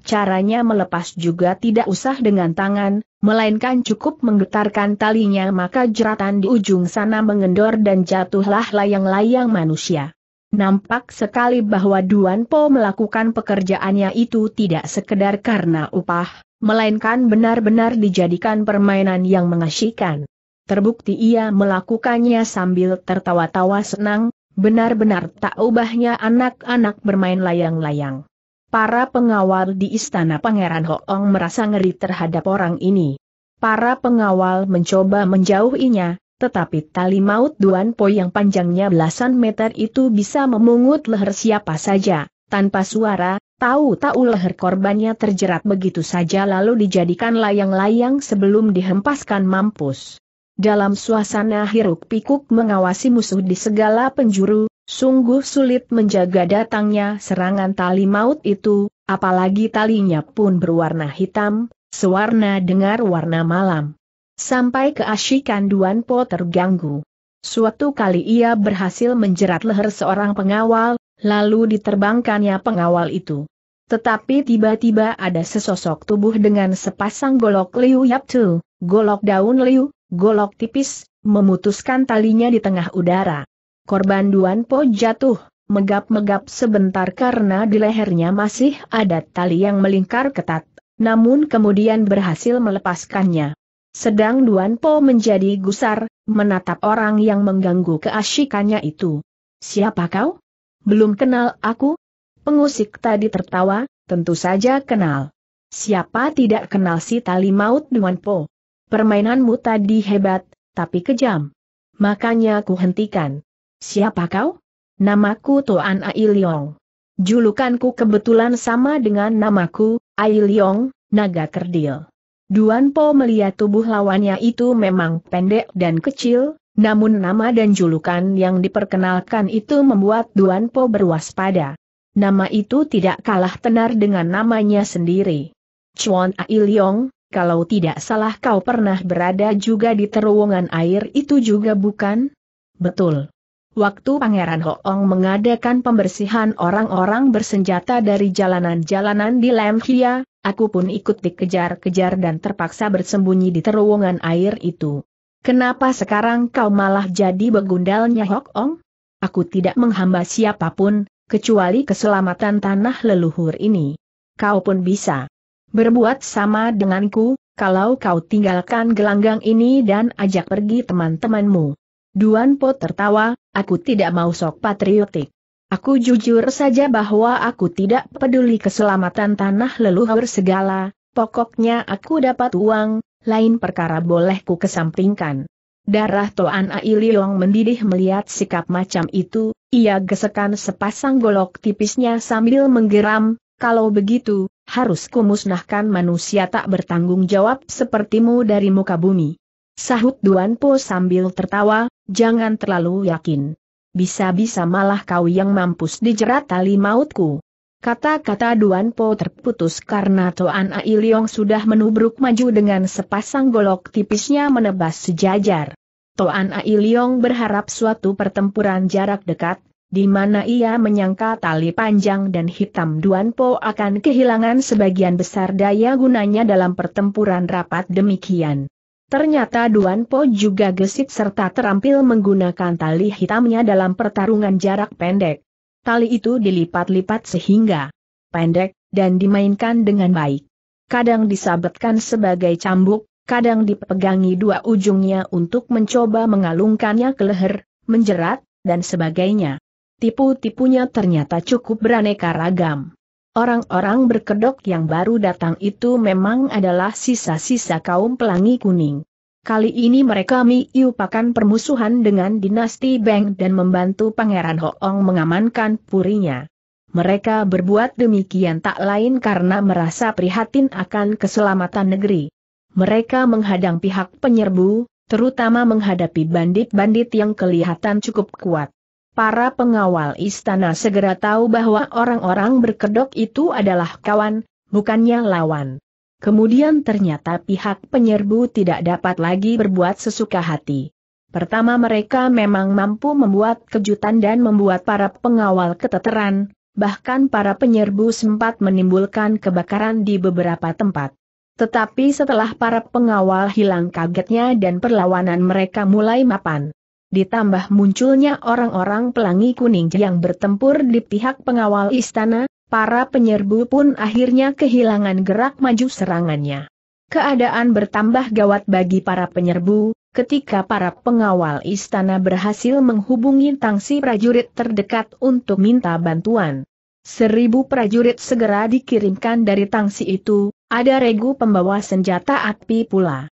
Caranya melepas juga tidak usah dengan tangan, melainkan cukup menggetarkan talinya maka jeratan di ujung sana mengendor dan jatuhlah layang-layang manusia. Nampak sekali bahwa Duan Po melakukan pekerjaannya itu tidak sekedar karena upah, melainkan benar-benar dijadikan permainan yang mengasyikan. Terbukti ia melakukannya sambil tertawa-tawa senang, benar-benar tak ubahnya anak-anak bermain layang-layang. Para pengawal di istana Pangeran Hoong merasa ngeri terhadap orang ini. Para pengawal mencoba menjauhinya, tetapi tali maut Duan Po yang panjangnya belasan meter itu bisa memungut leher siapa saja, tanpa suara, tahu-tahu leher korbannya terjerat begitu saja lalu dijadikan layang-layang sebelum dihempaskan mampus. Dalam suasana hiruk pikuk mengawasi musuh di segala penjuru, sungguh sulit menjaga datangnya serangan tali maut itu, apalagi talinya pun berwarna hitam, sewarna dengar warna malam sampai keasyikan Duan Po terganggu. Suatu kali ia berhasil menjerat leher seorang pengawal, lalu diterbangkannya pengawal itu. Tetapi tiba-tiba ada sesosok tubuh dengan sepasang golok liu yap tu, golok daun liu, golok tipis, memutuskan talinya di tengah udara. Korban Duan Po jatuh, megap-megap sebentar karena di lehernya masih ada tali yang melingkar ketat, namun kemudian berhasil melepaskannya. Sedang Duan Po menjadi gusar, menatap orang yang mengganggu keasyikannya itu. Siapa kau? Belum kenal aku? Pengusik tadi tertawa, tentu saja kenal. Siapa tidak kenal si tali maut Duan Po? Permainanmu tadi hebat, tapi kejam. Makanya ku hentikan. Siapa kau? Namaku Tuan Ailiong. Julukanku kebetulan sama dengan namaku, Ailiong, Naga Kerdil. Duan Po melihat tubuh lawannya itu memang pendek dan kecil, namun nama dan julukan yang diperkenalkan itu membuat Duan Po berwaspada. Nama itu tidak kalah tenar dengan namanya sendiri. Chuan Ai Leong, kalau tidak salah kau pernah berada juga di terowongan air itu juga bukan? Betul. Waktu Pangeran Hoong mengadakan pembersihan orang-orang bersenjata dari jalanan-jalanan di Lemhia, aku pun ikut dikejar-kejar dan terpaksa bersembunyi di terowongan air itu. Kenapa sekarang kau malah jadi begundalnya Hoong? Aku tidak menghamba siapapun, kecuali keselamatan tanah leluhur ini. Kau pun bisa berbuat sama denganku, kalau kau tinggalkan gelanggang ini dan ajak pergi teman-temanmu. Duan Po tertawa, aku tidak mau sok patriotik. Aku jujur saja bahwa aku tidak peduli keselamatan tanah leluhur segala, pokoknya aku dapat uang, lain perkara boleh ku kesampingkan. Darah Toan Ai mendidih melihat sikap macam itu, ia gesekan sepasang golok tipisnya sambil menggeram, kalau begitu, harus kumusnahkan manusia tak bertanggung jawab sepertimu dari muka bumi. Sahut Duan Po sambil tertawa, jangan terlalu yakin. Bisa-bisa malah kau yang mampus dijerat tali mautku. Kata-kata Duan Po terputus karena Toan Ai sudah menubruk maju dengan sepasang golok tipisnya menebas sejajar. Toan Ai berharap suatu pertempuran jarak dekat, di mana ia menyangka tali panjang dan hitam Duan Po akan kehilangan sebagian besar daya gunanya dalam pertempuran rapat demikian. Ternyata Duan Po juga gesit serta terampil menggunakan tali hitamnya dalam pertarungan jarak pendek. Tali itu dilipat-lipat sehingga pendek, dan dimainkan dengan baik. Kadang disabetkan sebagai cambuk, kadang dipegangi dua ujungnya untuk mencoba mengalungkannya ke leher, menjerat, dan sebagainya. Tipu-tipunya ternyata cukup beraneka ragam. Orang-orang berkedok yang baru datang itu memang adalah sisa-sisa kaum pelangi kuning. Kali ini mereka miupakan permusuhan dengan dinasti Beng dan membantu Pangeran Hoong mengamankan purinya. Mereka berbuat demikian tak lain karena merasa prihatin akan keselamatan negeri. Mereka menghadang pihak penyerbu, terutama menghadapi bandit-bandit yang kelihatan cukup kuat. Para pengawal istana segera tahu bahwa orang-orang berkedok itu adalah kawan, bukannya lawan. Kemudian ternyata pihak penyerbu tidak dapat lagi berbuat sesuka hati. Pertama mereka memang mampu membuat kejutan dan membuat para pengawal keteteran, bahkan para penyerbu sempat menimbulkan kebakaran di beberapa tempat. Tetapi setelah para pengawal hilang kagetnya dan perlawanan mereka mulai mapan ditambah munculnya orang-orang pelangi kuning yang bertempur di pihak pengawal istana, para penyerbu pun akhirnya kehilangan gerak maju serangannya. Keadaan bertambah gawat bagi para penyerbu, ketika para pengawal istana berhasil menghubungi tangsi prajurit terdekat untuk minta bantuan. Seribu prajurit segera dikirimkan dari tangsi itu, ada regu pembawa senjata api pula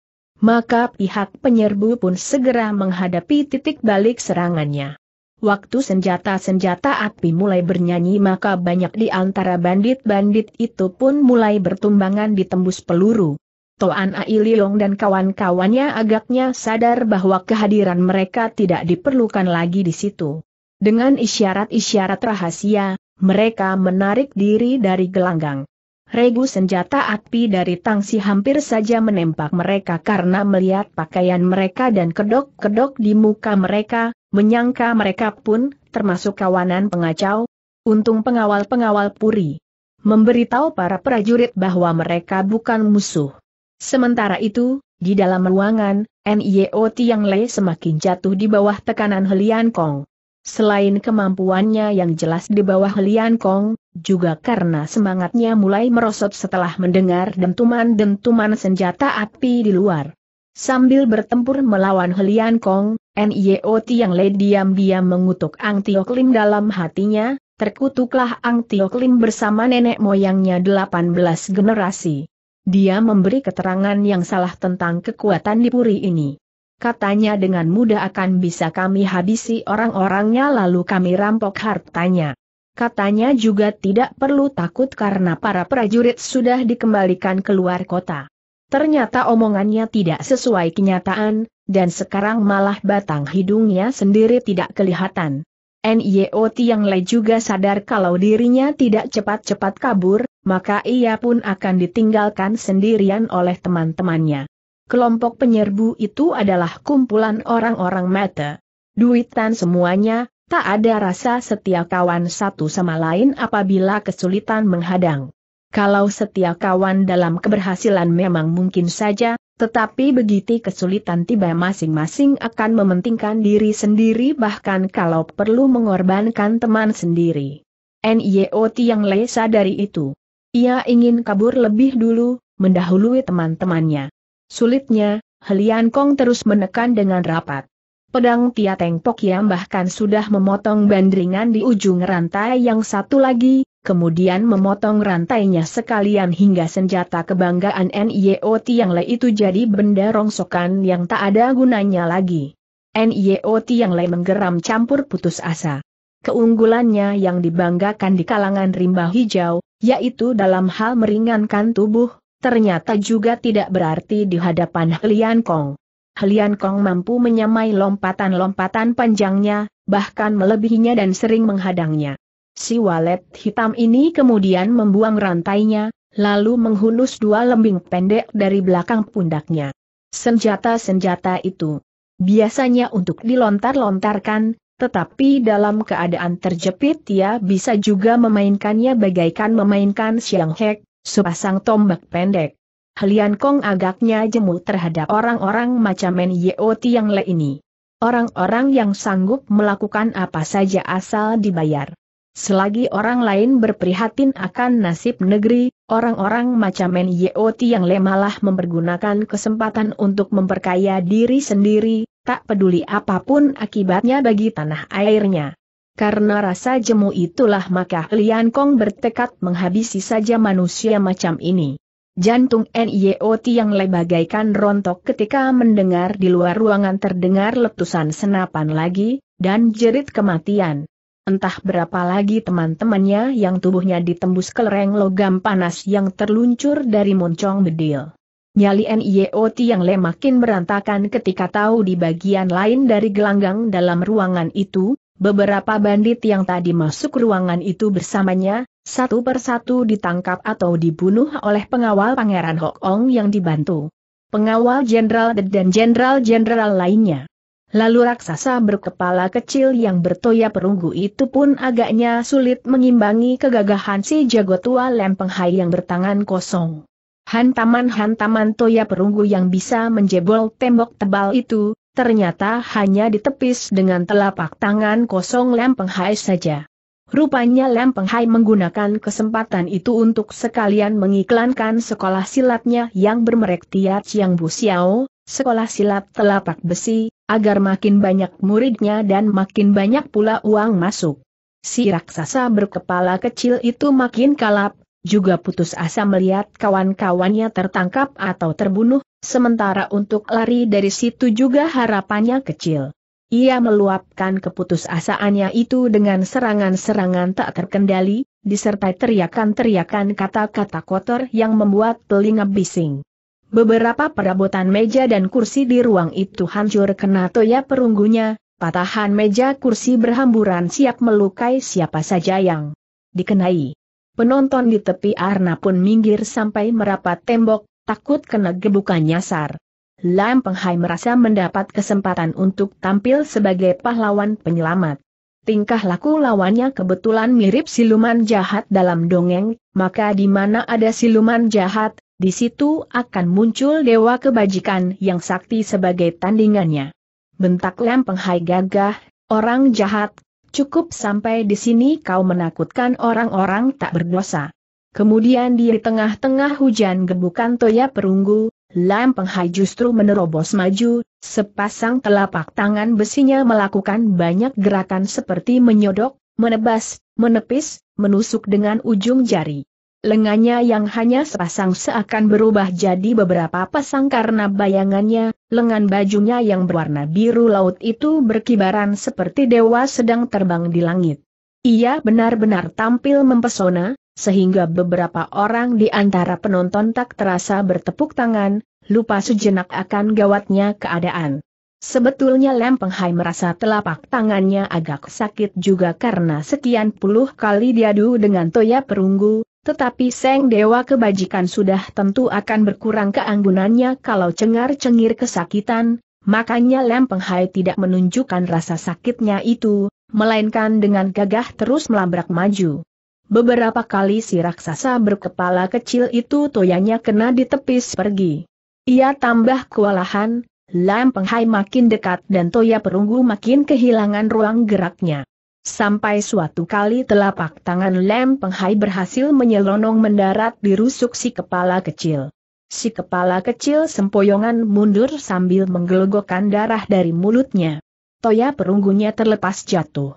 maka pihak penyerbu pun segera menghadapi titik balik serangannya. Waktu senjata-senjata api mulai bernyanyi maka banyak di antara bandit-bandit itu pun mulai bertumbangan ditembus peluru. Toan Ailiong dan kawan-kawannya agaknya sadar bahwa kehadiran mereka tidak diperlukan lagi di situ. Dengan isyarat-isyarat rahasia, mereka menarik diri dari gelanggang. Regu senjata api dari tangsi hampir saja menembak mereka karena melihat pakaian mereka dan kedok-kedok di muka mereka, menyangka mereka pun, termasuk kawanan pengacau, untung pengawal-pengawal puri. Memberitahu para prajurit bahwa mereka bukan musuh. Sementara itu, di dalam ruangan, NIO Tiang Le semakin jatuh di bawah tekanan Helian Kong. Selain kemampuannya yang jelas di bawah Helian Kong, juga karena semangatnya mulai merosot setelah mendengar dentuman-dentuman senjata api di luar. Sambil bertempur melawan Helian Kong, Niot yang le diam-diam mengutuk Ang Tio Klim dalam hatinya, terkutuklah Ang Tio Klim bersama nenek moyangnya 18 generasi. Dia memberi keterangan yang salah tentang kekuatan di puri ini. Katanya dengan mudah akan bisa kami habisi orang-orangnya lalu kami rampok hartanya. Katanya juga tidak perlu takut karena para prajurit sudah dikembalikan keluar kota. Ternyata omongannya tidak sesuai kenyataan, dan sekarang malah batang hidungnya sendiri tidak kelihatan. Nyo Tiang Le juga sadar kalau dirinya tidak cepat-cepat kabur, maka ia pun akan ditinggalkan sendirian oleh teman-temannya. Kelompok penyerbu itu adalah kumpulan orang-orang mata. Duitan semuanya, Tak ada rasa setia kawan satu sama lain apabila kesulitan menghadang. Kalau setia kawan dalam keberhasilan memang mungkin saja, tetapi begitu kesulitan tiba masing-masing akan mementingkan diri sendiri bahkan kalau perlu mengorbankan teman sendiri. NIO yang Le dari itu. Ia ingin kabur lebih dulu, mendahului teman-temannya. Sulitnya, Helian Kong terus menekan dengan rapat. Pedang tia Teng Pokiam bahkan sudah memotong bandringan di ujung rantai yang satu lagi, kemudian memotong rantainya sekalian hingga senjata kebanggaan NIO yang lain itu jadi benda rongsokan yang tak ada gunanya lagi. NIO yang lain menggeram campur putus asa. Keunggulannya yang dibanggakan di kalangan rimba hijau, yaitu dalam hal meringankan tubuh, ternyata juga tidak berarti di hadapan Lian Kong. Helian Kong mampu menyamai lompatan-lompatan panjangnya, bahkan melebihinya dan sering menghadangnya. Si walet hitam ini kemudian membuang rantainya, lalu menghunus dua lembing pendek dari belakang pundaknya. Senjata-senjata itu biasanya untuk dilontar-lontarkan, tetapi dalam keadaan terjepit ia bisa juga memainkannya bagaikan memainkan siang hek, sepasang tombak pendek. Helian Kong agaknya jemu terhadap orang-orang macam Men Yeo Tiang Le ini. Orang-orang yang sanggup melakukan apa saja asal dibayar. Selagi orang lain berprihatin akan nasib negeri, orang-orang macam Men Yeo Tiang Le malah mempergunakan kesempatan untuk memperkaya diri sendiri, tak peduli apapun akibatnya bagi tanah airnya. Karena rasa jemu itulah maka Helian Kong bertekad menghabisi saja manusia macam ini. Jantung NIOT yang lebagaikan rontok ketika mendengar di luar ruangan terdengar letusan senapan lagi, dan jerit kematian. Entah berapa lagi teman-temannya yang tubuhnya ditembus kelereng logam panas yang terluncur dari moncong bedil. Nyali NIOT yang lemakin berantakan ketika tahu di bagian lain dari gelanggang dalam ruangan itu, Beberapa bandit yang tadi masuk ruangan itu bersamanya, satu persatu ditangkap atau dibunuh oleh pengawal Pangeran Hok Ong yang dibantu. Pengawal Jenderal dan Jenderal-Jenderal lainnya. Lalu raksasa berkepala kecil yang bertoya perunggu itu pun agaknya sulit mengimbangi kegagahan si jago tua lempeng hai yang bertangan kosong. Hantaman-hantaman toya perunggu yang bisa menjebol tembok tebal itu, ternyata hanya ditepis dengan telapak tangan kosong Lempeng Hai saja. Rupanya Lempeng Hai menggunakan kesempatan itu untuk sekalian mengiklankan sekolah silatnya yang bermerek Tia Chiang Bu Xiao, sekolah silat telapak besi, agar makin banyak muridnya dan makin banyak pula uang masuk. Si raksasa berkepala kecil itu makin kalap, juga putus asa melihat kawan-kawannya tertangkap atau terbunuh, sementara untuk lari dari situ juga harapannya kecil. Ia meluapkan keputusasaannya itu dengan serangan-serangan tak terkendali, disertai teriakan-teriakan kata-kata kotor yang membuat telinga bising. Beberapa perabotan meja dan kursi di ruang itu hancur kena toya perunggunya, patahan meja kursi berhamburan siap melukai siapa saja yang dikenai. Penonton di tepi arna pun minggir sampai merapat tembok, takut kena gebukan nyasar. Lam Penghai merasa mendapat kesempatan untuk tampil sebagai pahlawan penyelamat. Tingkah laku lawannya kebetulan mirip siluman jahat dalam dongeng, maka di mana ada siluman jahat, di situ akan muncul dewa kebajikan yang sakti sebagai tandingannya. Bentak Lam Penghai gagah, orang jahat, cukup sampai di sini kau menakutkan orang-orang tak berdosa. Kemudian di tengah-tengah hujan gebukan toya perunggu, Lam Penghai justru menerobos maju, sepasang telapak tangan besinya melakukan banyak gerakan seperti menyodok, menebas, menepis, menusuk dengan ujung jari. Lengannya yang hanya sepasang seakan berubah jadi beberapa pasang karena bayangannya, lengan bajunya yang berwarna biru laut itu berkibaran seperti dewa sedang terbang di langit. Ia benar-benar tampil mempesona, sehingga beberapa orang di antara penonton tak terasa bertepuk tangan, lupa sejenak akan gawatnya keadaan. Sebetulnya Penghai merasa telapak tangannya agak sakit juga karena sekian puluh kali diadu dengan toya perunggu, tetapi Seng Dewa Kebajikan sudah tentu akan berkurang keanggunannya kalau cengar-cengir kesakitan, makanya Penghai tidak menunjukkan rasa sakitnya itu, melainkan dengan gagah terus melabrak maju. Beberapa kali si raksasa berkepala kecil itu toyanya kena ditepis pergi. Ia tambah kewalahan, Lem Penghai makin dekat dan toya perunggu makin kehilangan ruang geraknya. Sampai suatu kali telapak tangan Lem Penghai berhasil menyelonong mendarat di rusuk si kepala kecil. Si kepala kecil sempoyongan mundur sambil menggelogokkan darah dari mulutnya. Toya perunggunya terlepas jatuh.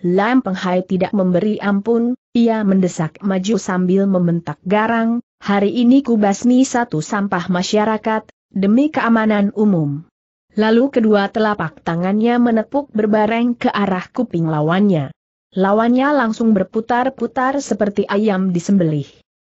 Lam Penghai tidak memberi ampun, ia mendesak maju sambil membentak garang, hari ini kubasmi satu sampah masyarakat, demi keamanan umum. Lalu kedua telapak tangannya menepuk berbareng ke arah kuping lawannya. Lawannya langsung berputar-putar seperti ayam disembelih.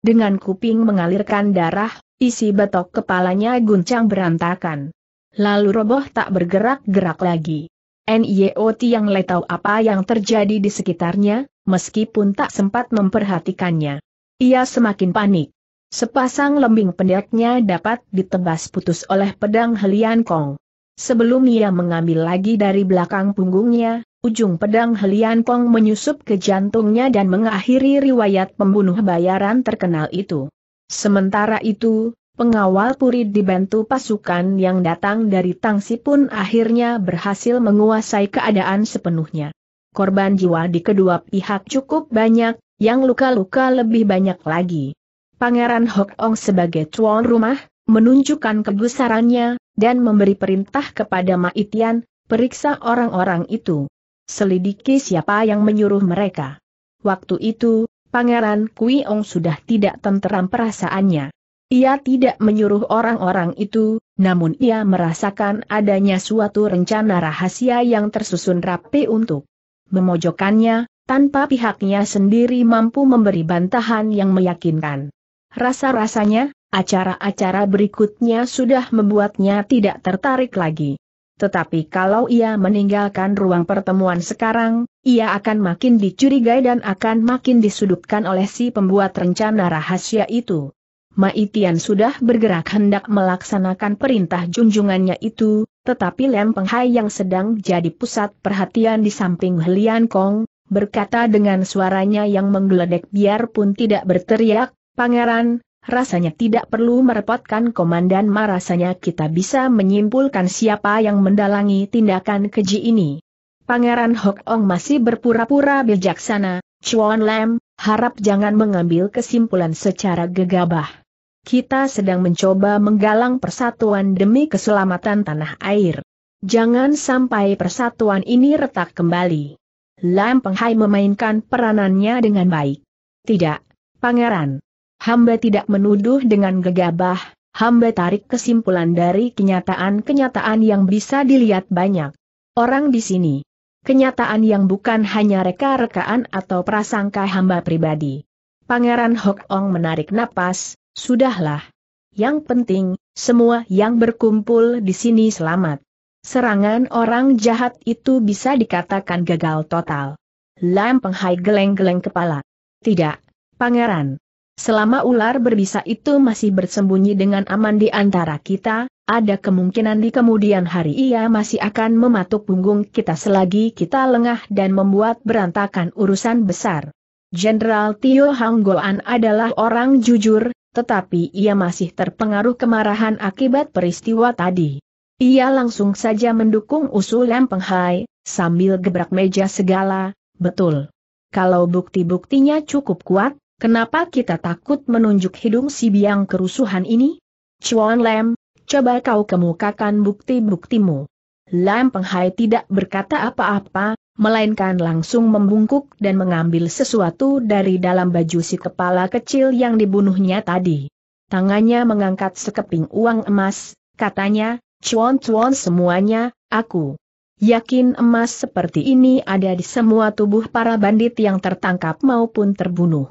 Dengan kuping mengalirkan darah, isi batok kepalanya guncang berantakan. Lalu roboh tak bergerak-gerak lagi. NIO Tiang Le tahu apa yang terjadi di sekitarnya, meskipun tak sempat memperhatikannya. Ia semakin panik. Sepasang lembing pendeknya dapat ditebas putus oleh pedang Helian Kong. Sebelum ia mengambil lagi dari belakang punggungnya, ujung pedang Helian Kong menyusup ke jantungnya dan mengakhiri riwayat pembunuh bayaran terkenal itu. Sementara itu, Pengawal Puri dibantu pasukan yang datang dari Tangsi pun akhirnya berhasil menguasai keadaan sepenuhnya. Korban jiwa di kedua pihak cukup banyak, yang luka-luka lebih banyak lagi. Pangeran Hok Ong sebagai tuan rumah, menunjukkan kegusarannya, dan memberi perintah kepada Maitian, periksa orang-orang itu. Selidiki siapa yang menyuruh mereka. Waktu itu, Pangeran Kui Ong sudah tidak tenteram perasaannya. Ia tidak menyuruh orang-orang itu, namun ia merasakan adanya suatu rencana rahasia yang tersusun rapi untuk memojokkannya, tanpa pihaknya sendiri mampu memberi bantahan yang meyakinkan. Rasa-rasanya, acara-acara berikutnya sudah membuatnya tidak tertarik lagi. Tetapi kalau ia meninggalkan ruang pertemuan sekarang, ia akan makin dicurigai dan akan makin disudutkan oleh si pembuat rencana rahasia itu. Maitian sudah bergerak hendak melaksanakan perintah junjungannya itu, tetapi Lem Penghai yang sedang jadi pusat perhatian di samping Helian Kong, berkata dengan suaranya yang menggeledek biarpun tidak berteriak, Pangeran, rasanya tidak perlu merepotkan komandan Ma rasanya kita bisa menyimpulkan siapa yang mendalangi tindakan keji ini. Pangeran Hok Ong masih berpura-pura bijaksana, Chuan Lem, harap jangan mengambil kesimpulan secara gegabah kita sedang mencoba menggalang persatuan demi keselamatan tanah air. Jangan sampai persatuan ini retak kembali. Lam Penghai memainkan peranannya dengan baik. Tidak, Pangeran. Hamba tidak menuduh dengan gegabah, hamba tarik kesimpulan dari kenyataan-kenyataan yang bisa dilihat banyak orang di sini. Kenyataan yang bukan hanya reka-rekaan atau prasangka hamba pribadi. Pangeran Hok Ong menarik napas, Sudahlah. Yang penting, semua yang berkumpul di sini selamat. Serangan orang jahat itu bisa dikatakan gagal total. Lam Penghai geleng-geleng kepala. Tidak, pangeran. Selama ular berbisa itu masih bersembunyi dengan aman di antara kita, ada kemungkinan di kemudian hari ia masih akan mematuk punggung kita selagi kita lengah dan membuat berantakan urusan besar. Jenderal Tio Hanggolan adalah orang jujur, tetapi ia masih terpengaruh kemarahan akibat peristiwa tadi. Ia langsung saja mendukung usul Lam Penghai, sambil gebrak meja segala, betul. Kalau bukti-buktinya cukup kuat, kenapa kita takut menunjuk hidung si biang kerusuhan ini? Chuan Lam, coba kau kemukakan bukti-buktimu. Lam Penghai tidak berkata apa-apa, melainkan langsung membungkuk dan mengambil sesuatu dari dalam baju si kepala kecil yang dibunuhnya tadi. Tangannya mengangkat sekeping uang emas, katanya, cuan-cuan semuanya, aku. Yakin emas seperti ini ada di semua tubuh para bandit yang tertangkap maupun terbunuh.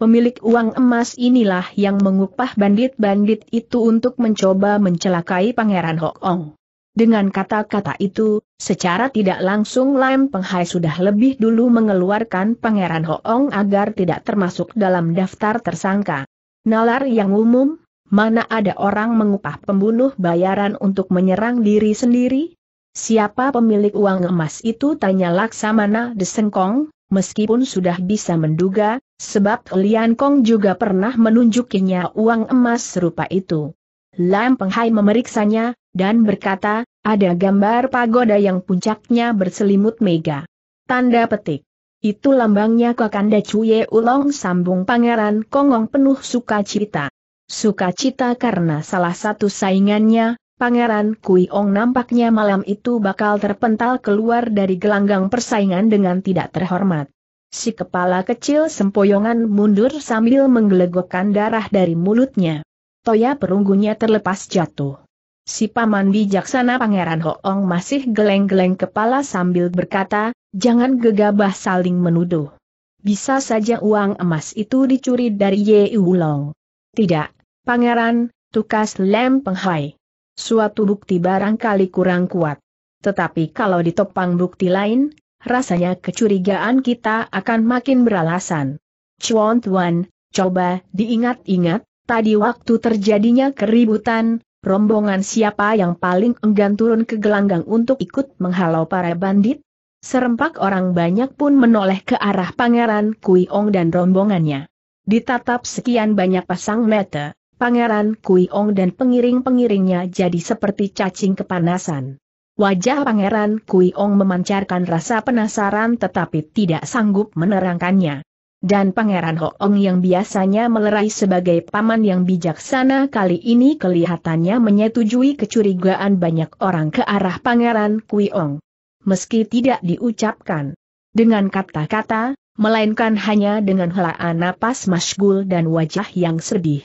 Pemilik uang emas inilah yang mengupah bandit-bandit itu untuk mencoba mencelakai Pangeran Hokong. Dengan kata-kata itu, secara tidak langsung Lam Penghai sudah lebih dulu mengeluarkan Pangeran Hoong agar tidak termasuk dalam daftar tersangka. Nalar yang umum, mana ada orang mengupah pembunuh bayaran untuk menyerang diri sendiri? Siapa pemilik uang emas itu tanya Laksamana Desengkong, meskipun sudah bisa menduga, sebab Lian Kong juga pernah menunjukinya uang emas serupa itu. Lam Penghai memeriksanya, dan berkata, ada gambar pagoda yang puncaknya berselimut mega. Tanda petik. Itu lambangnya Kakanda Cuye Ulong sambung pangeran Kongong penuh sukacita. Sukacita karena salah satu saingannya, Pangeran Kui Ong nampaknya malam itu bakal terpental keluar dari gelanggang persaingan dengan tidak terhormat. Si kepala kecil sempoyongan mundur sambil menggelegokkan darah dari mulutnya. Toya perunggunya terlepas jatuh. Si paman bijaksana Pangeran Hoong masih geleng-geleng kepala sambil berkata, jangan gegabah saling menuduh. Bisa saja uang emas itu dicuri dari Ye Ulong. Tidak, Pangeran, tukas lem penghai. Suatu bukti barangkali kurang kuat. Tetapi kalau ditopang bukti lain, rasanya kecurigaan kita akan makin beralasan. Chuan Tuan, coba diingat-ingat, tadi waktu terjadinya keributan, rombongan siapa yang paling enggan turun ke gelanggang untuk ikut menghalau para bandit? Serempak orang banyak pun menoleh ke arah Pangeran Kui Ong dan rombongannya. Ditatap sekian banyak pasang mata, Pangeran Kui Ong dan pengiring-pengiringnya jadi seperti cacing kepanasan. Wajah Pangeran Kui Ong memancarkan rasa penasaran tetapi tidak sanggup menerangkannya dan Pangeran Hoong yang biasanya melerai sebagai paman yang bijaksana kali ini kelihatannya menyetujui kecurigaan banyak orang ke arah Pangeran Kuiong. Meski tidak diucapkan dengan kata-kata, melainkan hanya dengan helaan napas masgul dan wajah yang sedih.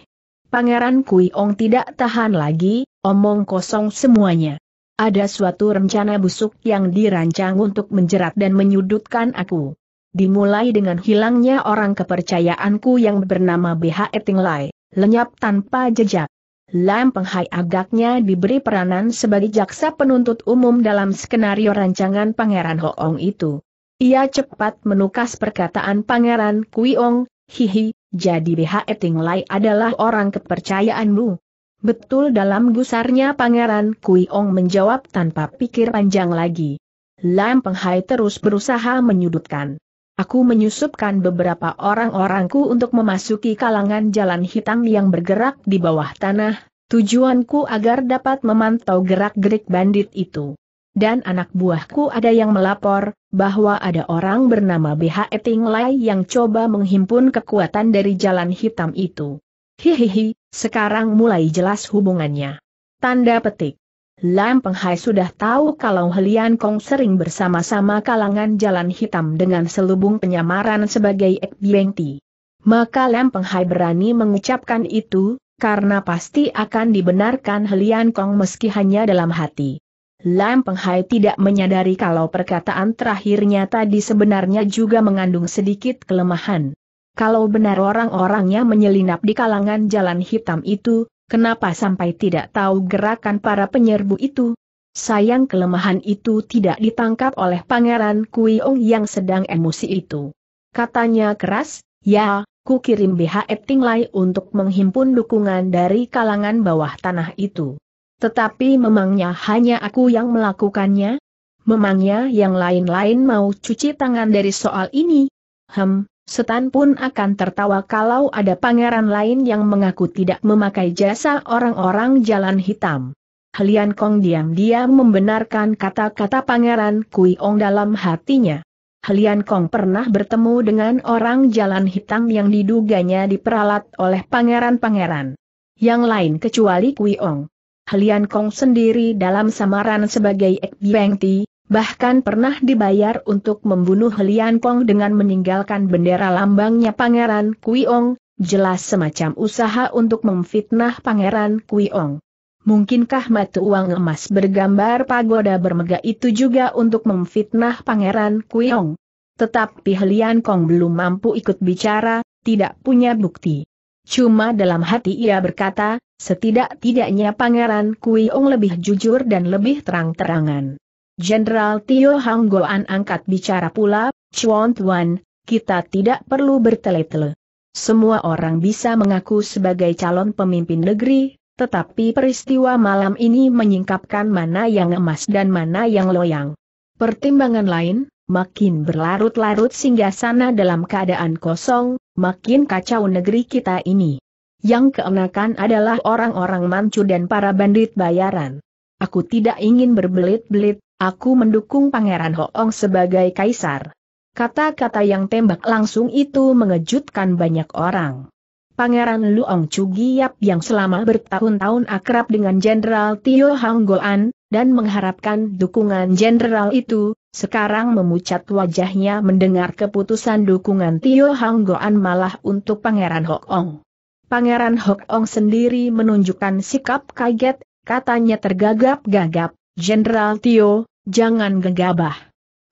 Pangeran Kuiong tidak tahan lagi, omong kosong semuanya. Ada suatu rencana busuk yang dirancang untuk menjerat dan menyudutkan aku dimulai dengan hilangnya orang kepercayaanku yang bernama BH e Lai, lenyap tanpa jejak. Lam Penghai agaknya diberi peranan sebagai jaksa penuntut umum dalam skenario rancangan Pangeran Hoong itu. Ia cepat menukas perkataan Pangeran Kui Kuiong, hihi, jadi BH e Lai adalah orang kepercayaanmu. Betul dalam gusarnya Pangeran Kui Kuiong menjawab tanpa pikir panjang lagi. Lam Penghai terus berusaha menyudutkan Aku menyusupkan beberapa orang-orangku untuk memasuki kalangan jalan hitam yang bergerak di bawah tanah, tujuanku agar dapat memantau gerak-gerik bandit itu. Dan anak buahku ada yang melapor, bahwa ada orang bernama BH Eting Lai yang coba menghimpun kekuatan dari jalan hitam itu. Hihihi, sekarang mulai jelas hubungannya. Tanda petik. Lam Penghai sudah tahu kalau Helian Kong sering bersama-sama kalangan jalan hitam dengan selubung penyamaran sebagai Ek Bieng Ti. Maka Lam Penghai berani mengucapkan itu, karena pasti akan dibenarkan Helian Kong meski hanya dalam hati. Lam Penghai tidak menyadari kalau perkataan terakhirnya tadi sebenarnya juga mengandung sedikit kelemahan. Kalau benar orang-orangnya menyelinap di kalangan jalan hitam itu, Kenapa sampai tidak tahu gerakan para penyerbu itu? Sayang kelemahan itu tidak ditangkap oleh Pangeran Kui Kuiong yang sedang emosi itu. Katanya keras, ya, ku kirim BHF Tinglai untuk menghimpun dukungan dari kalangan bawah tanah itu. Tetapi memangnya hanya aku yang melakukannya? Memangnya yang lain-lain mau cuci tangan dari soal ini? Hem, Setan pun akan tertawa kalau ada pangeran lain yang mengaku tidak memakai jasa orang-orang jalan hitam. Helian Kong diam-diam membenarkan kata-kata pangeran Kui Ong dalam hatinya. Helian Kong pernah bertemu dengan orang jalan hitam yang diduganya diperalat oleh pangeran-pangeran. Yang lain kecuali Kui Ong. Helian Kong sendiri dalam samaran sebagai Ek Beng Ti, bahkan pernah dibayar untuk membunuh Lian Kong dengan meninggalkan bendera lambangnya Pangeran Kuiong, jelas semacam usaha untuk memfitnah Pangeran Kuiong. Mungkinkah mata uang emas bergambar pagoda bermega itu juga untuk memfitnah Pangeran Kuiong? Tetapi Lian Kong belum mampu ikut bicara, tidak punya bukti. Cuma dalam hati ia berkata, setidak-tidaknya Pangeran Kuiong lebih jujur dan lebih terang-terangan. Jenderal Tio Hang Goan angkat bicara pula, Chuan Tuan, kita tidak perlu bertele-tele. Semua orang bisa mengaku sebagai calon pemimpin negeri, tetapi peristiwa malam ini menyingkapkan mana yang emas dan mana yang loyang. Pertimbangan lain, makin berlarut-larut singgah sana dalam keadaan kosong, makin kacau negeri kita ini. Yang keenakan adalah orang-orang mancu dan para bandit bayaran. Aku tidak ingin berbelit-belit, Aku mendukung Pangeran Hoong sebagai kaisar. Kata-kata yang tembak langsung itu mengejutkan banyak orang. Pangeran Luong Giap yang selama bertahun-tahun akrab dengan Jenderal Tio Hang Goan, dan mengharapkan dukungan jenderal itu, sekarang memucat wajahnya mendengar keputusan dukungan Tio Hang Goan malah untuk Pangeran Hoong. Pangeran Hoong sendiri menunjukkan sikap kaget, katanya tergagap-gagap, Jenderal Tio, Jangan gegabah.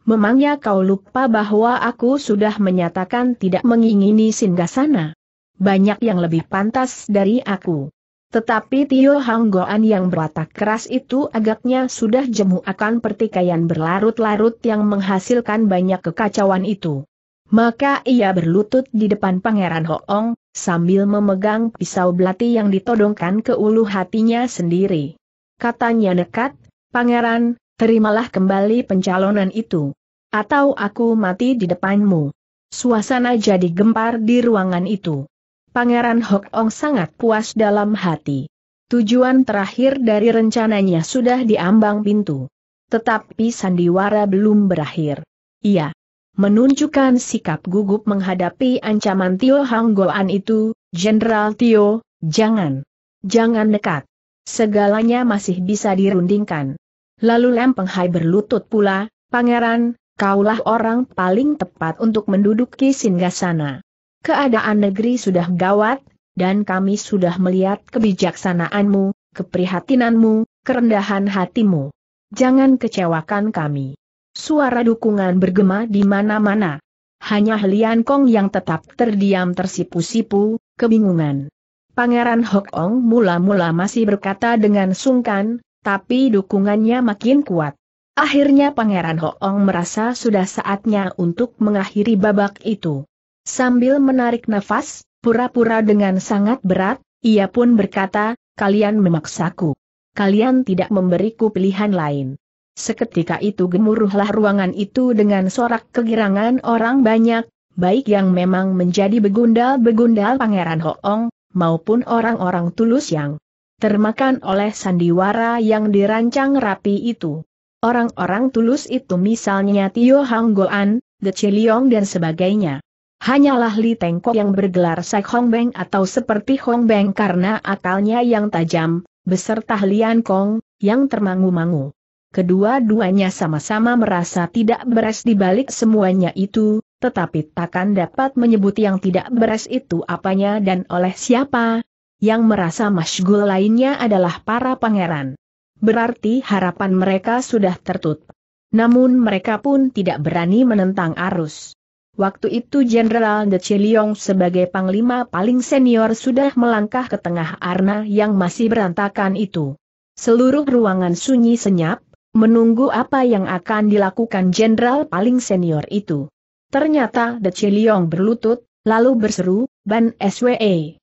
Memangnya kau lupa bahwa aku sudah menyatakan tidak mengingini singgasana? Banyak yang lebih pantas dari aku. Tetapi Tio Hanggoan yang berwatak keras itu agaknya sudah jemu akan pertikaian berlarut-larut yang menghasilkan banyak kekacauan itu. Maka ia berlutut di depan Pangeran Hoong, sambil memegang pisau belati yang ditodongkan ke ulu hatinya sendiri. Katanya dekat, Pangeran, terimalah kembali pencalonan itu. Atau aku mati di depanmu. Suasana jadi gempar di ruangan itu. Pangeran Hok Ong sangat puas dalam hati. Tujuan terakhir dari rencananya sudah diambang pintu. Tetapi sandiwara belum berakhir. Ia Menunjukkan sikap gugup menghadapi ancaman Tio Goan itu, Jenderal Tio, jangan. Jangan dekat. Segalanya masih bisa dirundingkan. Lalu Lem Penghai berlutut pula, Pangeran, kaulah orang paling tepat untuk menduduki singgasana. Keadaan negeri sudah gawat, dan kami sudah melihat kebijaksanaanmu, keprihatinanmu, kerendahan hatimu. Jangan kecewakan kami. Suara dukungan bergema di mana-mana. Hanya Helian Kong yang tetap terdiam tersipu-sipu, kebingungan. Pangeran Hok Ong mula-mula masih berkata dengan sungkan, tapi dukungannya makin kuat. Akhirnya Pangeran Hoong merasa sudah saatnya untuk mengakhiri babak itu. Sambil menarik nafas, pura-pura dengan sangat berat, ia pun berkata, kalian memaksaku. Kalian tidak memberiku pilihan lain. Seketika itu gemuruhlah ruangan itu dengan sorak kegirangan orang banyak, baik yang memang menjadi begundal-begundal Pangeran Hoong, maupun orang-orang tulus yang termakan oleh sandiwara yang dirancang rapi itu. Orang-orang tulus itu misalnya Tio Hang Goan, The Chiliong dan sebagainya. Hanyalah Li Tengkok yang bergelar Sai Hong Beng atau seperti Hong Beng karena akalnya yang tajam, beserta Lian Kong, yang termangu-mangu. Kedua-duanya sama-sama merasa tidak beres di balik semuanya itu, tetapi takkan dapat menyebut yang tidak beres itu apanya dan oleh siapa, yang merasa masgul lainnya adalah para pangeran. Berarti harapan mereka sudah tertutup. Namun mereka pun tidak berani menentang arus. Waktu itu Jenderal De Chiliong sebagai panglima paling senior sudah melangkah ke tengah arna yang masih berantakan itu. Seluruh ruangan sunyi senyap, menunggu apa yang akan dilakukan Jenderal paling senior itu. Ternyata De Chiliong berlutut, lalu berseru, Ban SWE.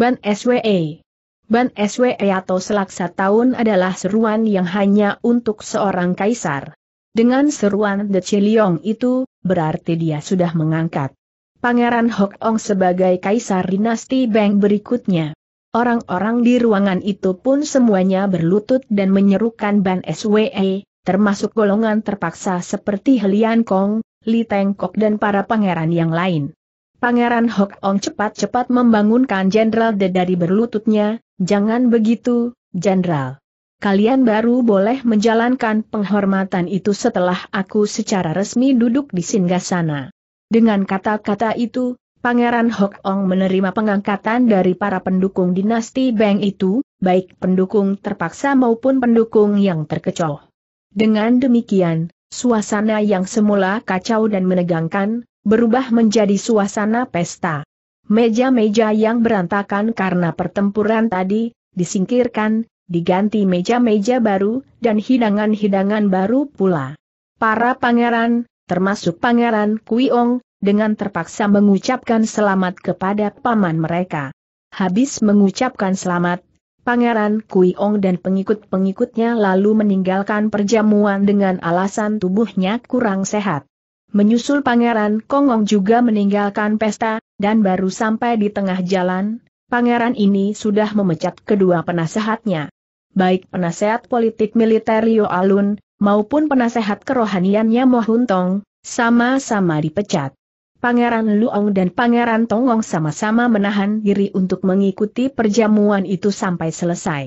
Ban SWE. Ban SWE atau selaksa tahun adalah seruan yang hanya untuk seorang kaisar. Dengan seruan The Chiliong itu, berarti dia sudah mengangkat Pangeran Hok Ong sebagai kaisar dinasti Bang berikutnya. Orang-orang di ruangan itu pun semuanya berlutut dan menyerukan Ban SWE, termasuk golongan terpaksa seperti Helian Kong, Li Teng Kok dan para pangeran yang lain. Pangeran Hok Ong cepat-cepat membangunkan Jenderal De dari berlututnya, jangan begitu, Jenderal. Kalian baru boleh menjalankan penghormatan itu setelah aku secara resmi duduk di singgah sana. Dengan kata-kata itu, Pangeran Hok Ong menerima pengangkatan dari para pendukung dinasti Bang itu, baik pendukung terpaksa maupun pendukung yang terkecoh. Dengan demikian, suasana yang semula kacau dan menegangkan, berubah menjadi suasana pesta. Meja-meja yang berantakan karena pertempuran tadi, disingkirkan, diganti meja-meja baru, dan hidangan-hidangan baru pula. Para pangeran, termasuk pangeran Kuiong, dengan terpaksa mengucapkan selamat kepada paman mereka. Habis mengucapkan selamat, Pangeran Kuiong dan pengikut-pengikutnya lalu meninggalkan perjamuan dengan alasan tubuhnya kurang sehat. Menyusul Pangeran Kongong juga meninggalkan pesta, dan baru sampai di tengah jalan, Pangeran ini sudah memecat kedua penasehatnya. Baik penasehat politik militer Rio Alun, maupun penasehat kerohaniannya Mohuntong, sama-sama dipecat. Pangeran Luong dan Pangeran Tongong sama-sama menahan diri untuk mengikuti perjamuan itu sampai selesai.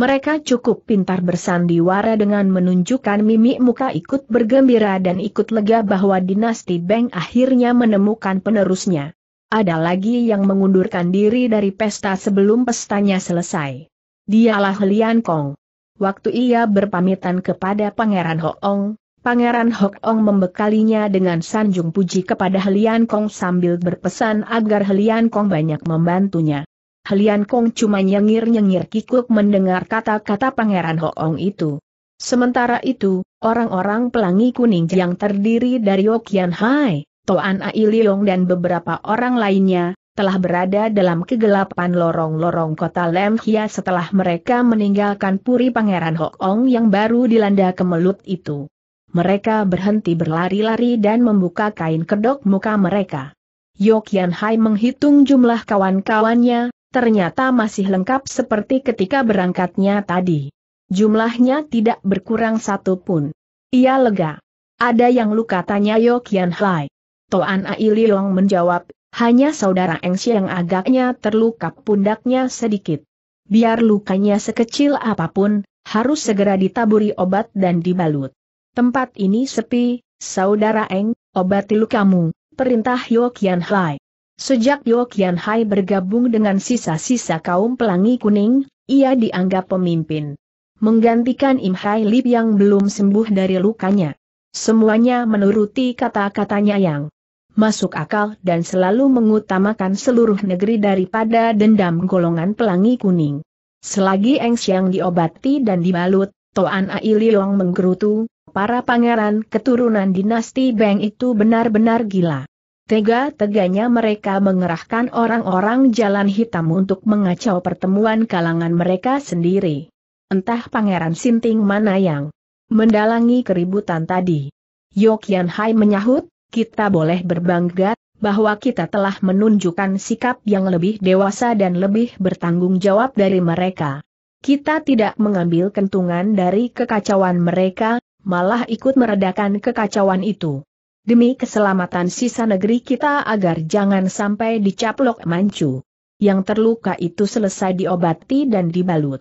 Mereka cukup pintar bersandiwara dengan menunjukkan mimik muka ikut bergembira dan ikut lega bahwa dinasti Beng akhirnya menemukan penerusnya. Ada lagi yang mengundurkan diri dari pesta sebelum pestanya selesai. Dialah Lian Kong. Waktu ia berpamitan kepada Pangeran Hoong, Pangeran Hoong membekalinya dengan sanjung puji kepada Lian Kong sambil berpesan agar Lian Kong banyak membantunya. Helian Kong cuma nyengir-nyengir kikuk mendengar kata-kata Pangeran Hoong itu. Sementara itu, orang-orang pelangi kuning yang terdiri dari Okian Hai, Toan Ai dan beberapa orang lainnya, telah berada dalam kegelapan lorong-lorong kota Lemhia setelah mereka meninggalkan puri Pangeran Hoong yang baru dilanda kemelut itu. Mereka berhenti berlari-lari dan membuka kain kedok muka mereka. Yokian Hai menghitung jumlah kawan-kawannya, ternyata masih lengkap seperti ketika berangkatnya tadi. Jumlahnya tidak berkurang satu pun. Ia lega. Ada yang luka tanya Yo Kian Hai. Toan Ai Liong menjawab, hanya saudara Engsi yang agaknya terluka pundaknya sedikit. Biar lukanya sekecil apapun, harus segera ditaburi obat dan dibalut. Tempat ini sepi, saudara Eng, obati lukamu, perintah Yo Kian Hai. Sejak Kian Hai bergabung dengan sisa-sisa kaum pelangi kuning, ia dianggap pemimpin. Menggantikan Im Hai Lip yang belum sembuh dari lukanya. Semuanya menuruti kata-katanya yang masuk akal dan selalu mengutamakan seluruh negeri daripada dendam golongan pelangi kuning. Selagi Eng Xiang diobati dan dibalut, Toan Ai Liong menggerutu, para pangeran keturunan dinasti Beng itu benar-benar gila. Tega-teganya mereka mengerahkan orang-orang jalan hitam untuk mengacau pertemuan kalangan mereka sendiri. Entah Pangeran Sinting mana yang mendalangi keributan tadi. Yokian Hai menyahut, kita boleh berbangga bahwa kita telah menunjukkan sikap yang lebih dewasa dan lebih bertanggung jawab dari mereka. Kita tidak mengambil kentungan dari kekacauan mereka, malah ikut meredakan kekacauan itu demi keselamatan sisa negeri kita agar jangan sampai dicaplok mancu. Yang terluka itu selesai diobati dan dibalut.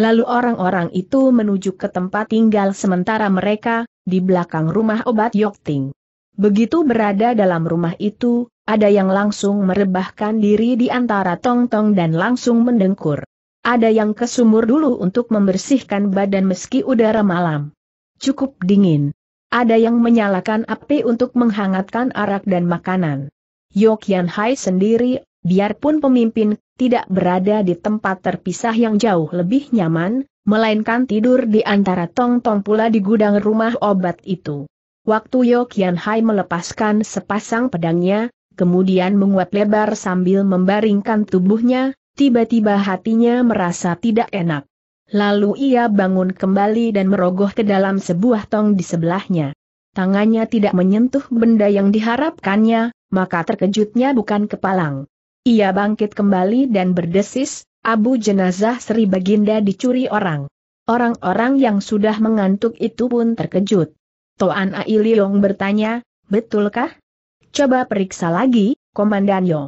Lalu orang-orang itu menuju ke tempat tinggal sementara mereka, di belakang rumah obat Yokting. Begitu berada dalam rumah itu, ada yang langsung merebahkan diri di antara tong-tong dan langsung mendengkur. Ada yang ke sumur dulu untuk membersihkan badan meski udara malam. Cukup dingin. Ada yang menyalakan api untuk menghangatkan arak dan makanan. Yokian Hai sendiri, biarpun pemimpin, tidak berada di tempat terpisah yang jauh lebih nyaman, melainkan tidur di antara tong-tong pula di gudang rumah obat itu. Waktu Yokian Hai melepaskan sepasang pedangnya, kemudian menguat lebar sambil membaringkan tubuhnya, tiba-tiba hatinya merasa tidak enak. Lalu ia bangun kembali dan merogoh ke dalam sebuah tong di sebelahnya. Tangannya tidak menyentuh benda yang diharapkannya, maka terkejutnya bukan kepalang. Ia bangkit kembali dan berdesis, abu jenazah Sri Baginda dicuri orang. Orang-orang yang sudah mengantuk itu pun terkejut. Toan Ailiong bertanya, betulkah? Coba periksa lagi, Komandan Yo.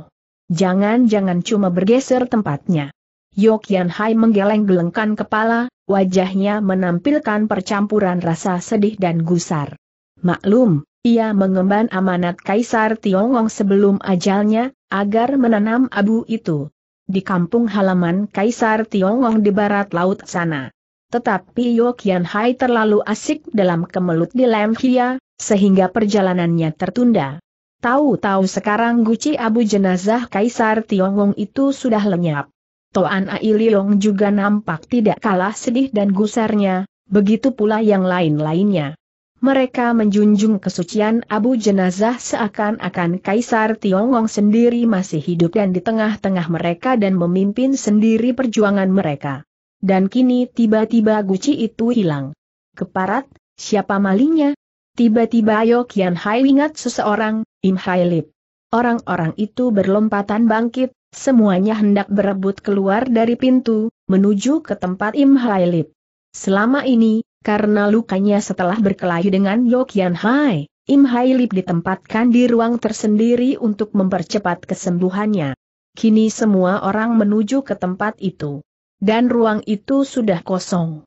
Jangan-jangan cuma bergeser tempatnya. Yokian Hai menggeleng-gelengkan kepala, wajahnya menampilkan percampuran rasa sedih dan gusar. Maklum, ia mengemban amanat Kaisar Tiongong sebelum ajalnya, agar menanam abu itu. Di kampung halaman Kaisar Tiongong di barat laut sana. Tetapi Yokian Hai terlalu asik dalam kemelut di Hia, sehingga perjalanannya tertunda. Tahu-tahu sekarang guci abu jenazah Kaisar Tiongong itu sudah lenyap. Toan Ailiong juga nampak tidak kalah sedih dan gusarnya, begitu pula yang lain-lainnya. Mereka menjunjung kesucian abu jenazah seakan-akan Kaisar Tiongong sendiri masih hidup dan di tengah-tengah mereka dan memimpin sendiri perjuangan mereka. Dan kini tiba-tiba guci itu hilang. Keparat, siapa malingnya? Tiba-tiba Yokean Hai ingat seseorang, Im Hai Lip. Orang-orang itu berlompatan bangkit, Semuanya hendak berebut keluar dari pintu, menuju ke tempat Im Hai Lip. Selama ini, karena lukanya setelah berkelahi dengan Yokian Hai, Im Hai Lip ditempatkan di ruang tersendiri untuk mempercepat kesembuhannya. Kini semua orang menuju ke tempat itu. Dan ruang itu sudah kosong.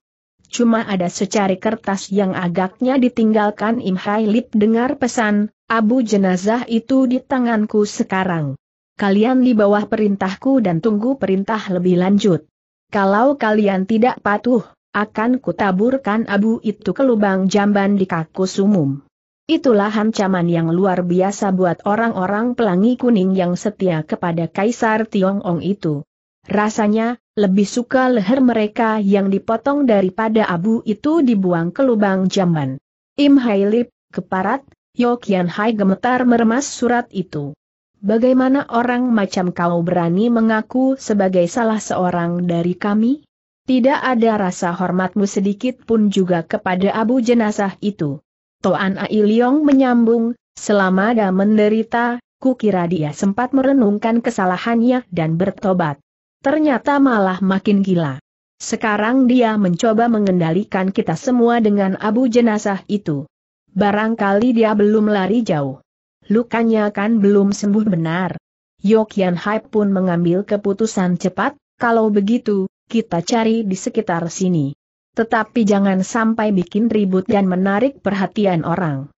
Cuma ada secari kertas yang agaknya ditinggalkan Im Hai Lip dengar pesan, abu jenazah itu di tanganku sekarang kalian di bawah perintahku dan tunggu perintah lebih lanjut. Kalau kalian tidak patuh, akan kutaburkan abu itu ke lubang jamban di kaku sumum. Itulah ancaman yang luar biasa buat orang-orang pelangi kuning yang setia kepada Kaisar Tiongong itu. Rasanya, lebih suka leher mereka yang dipotong daripada abu itu dibuang ke lubang jamban. Im Hai Lip, keparat, Yokian Hai gemetar meremas surat itu bagaimana orang macam kau berani mengaku sebagai salah seorang dari kami? Tidak ada rasa hormatmu sedikit pun juga kepada abu jenazah itu. Toan Ailiong menyambung, selama dia menderita, kukira dia sempat merenungkan kesalahannya dan bertobat. Ternyata malah makin gila. Sekarang dia mencoba mengendalikan kita semua dengan abu jenazah itu. Barangkali dia belum lari jauh lukanya kan belum sembuh benar. Yokian Hai pun mengambil keputusan cepat, kalau begitu, kita cari di sekitar sini. Tetapi jangan sampai bikin ribut dan menarik perhatian orang.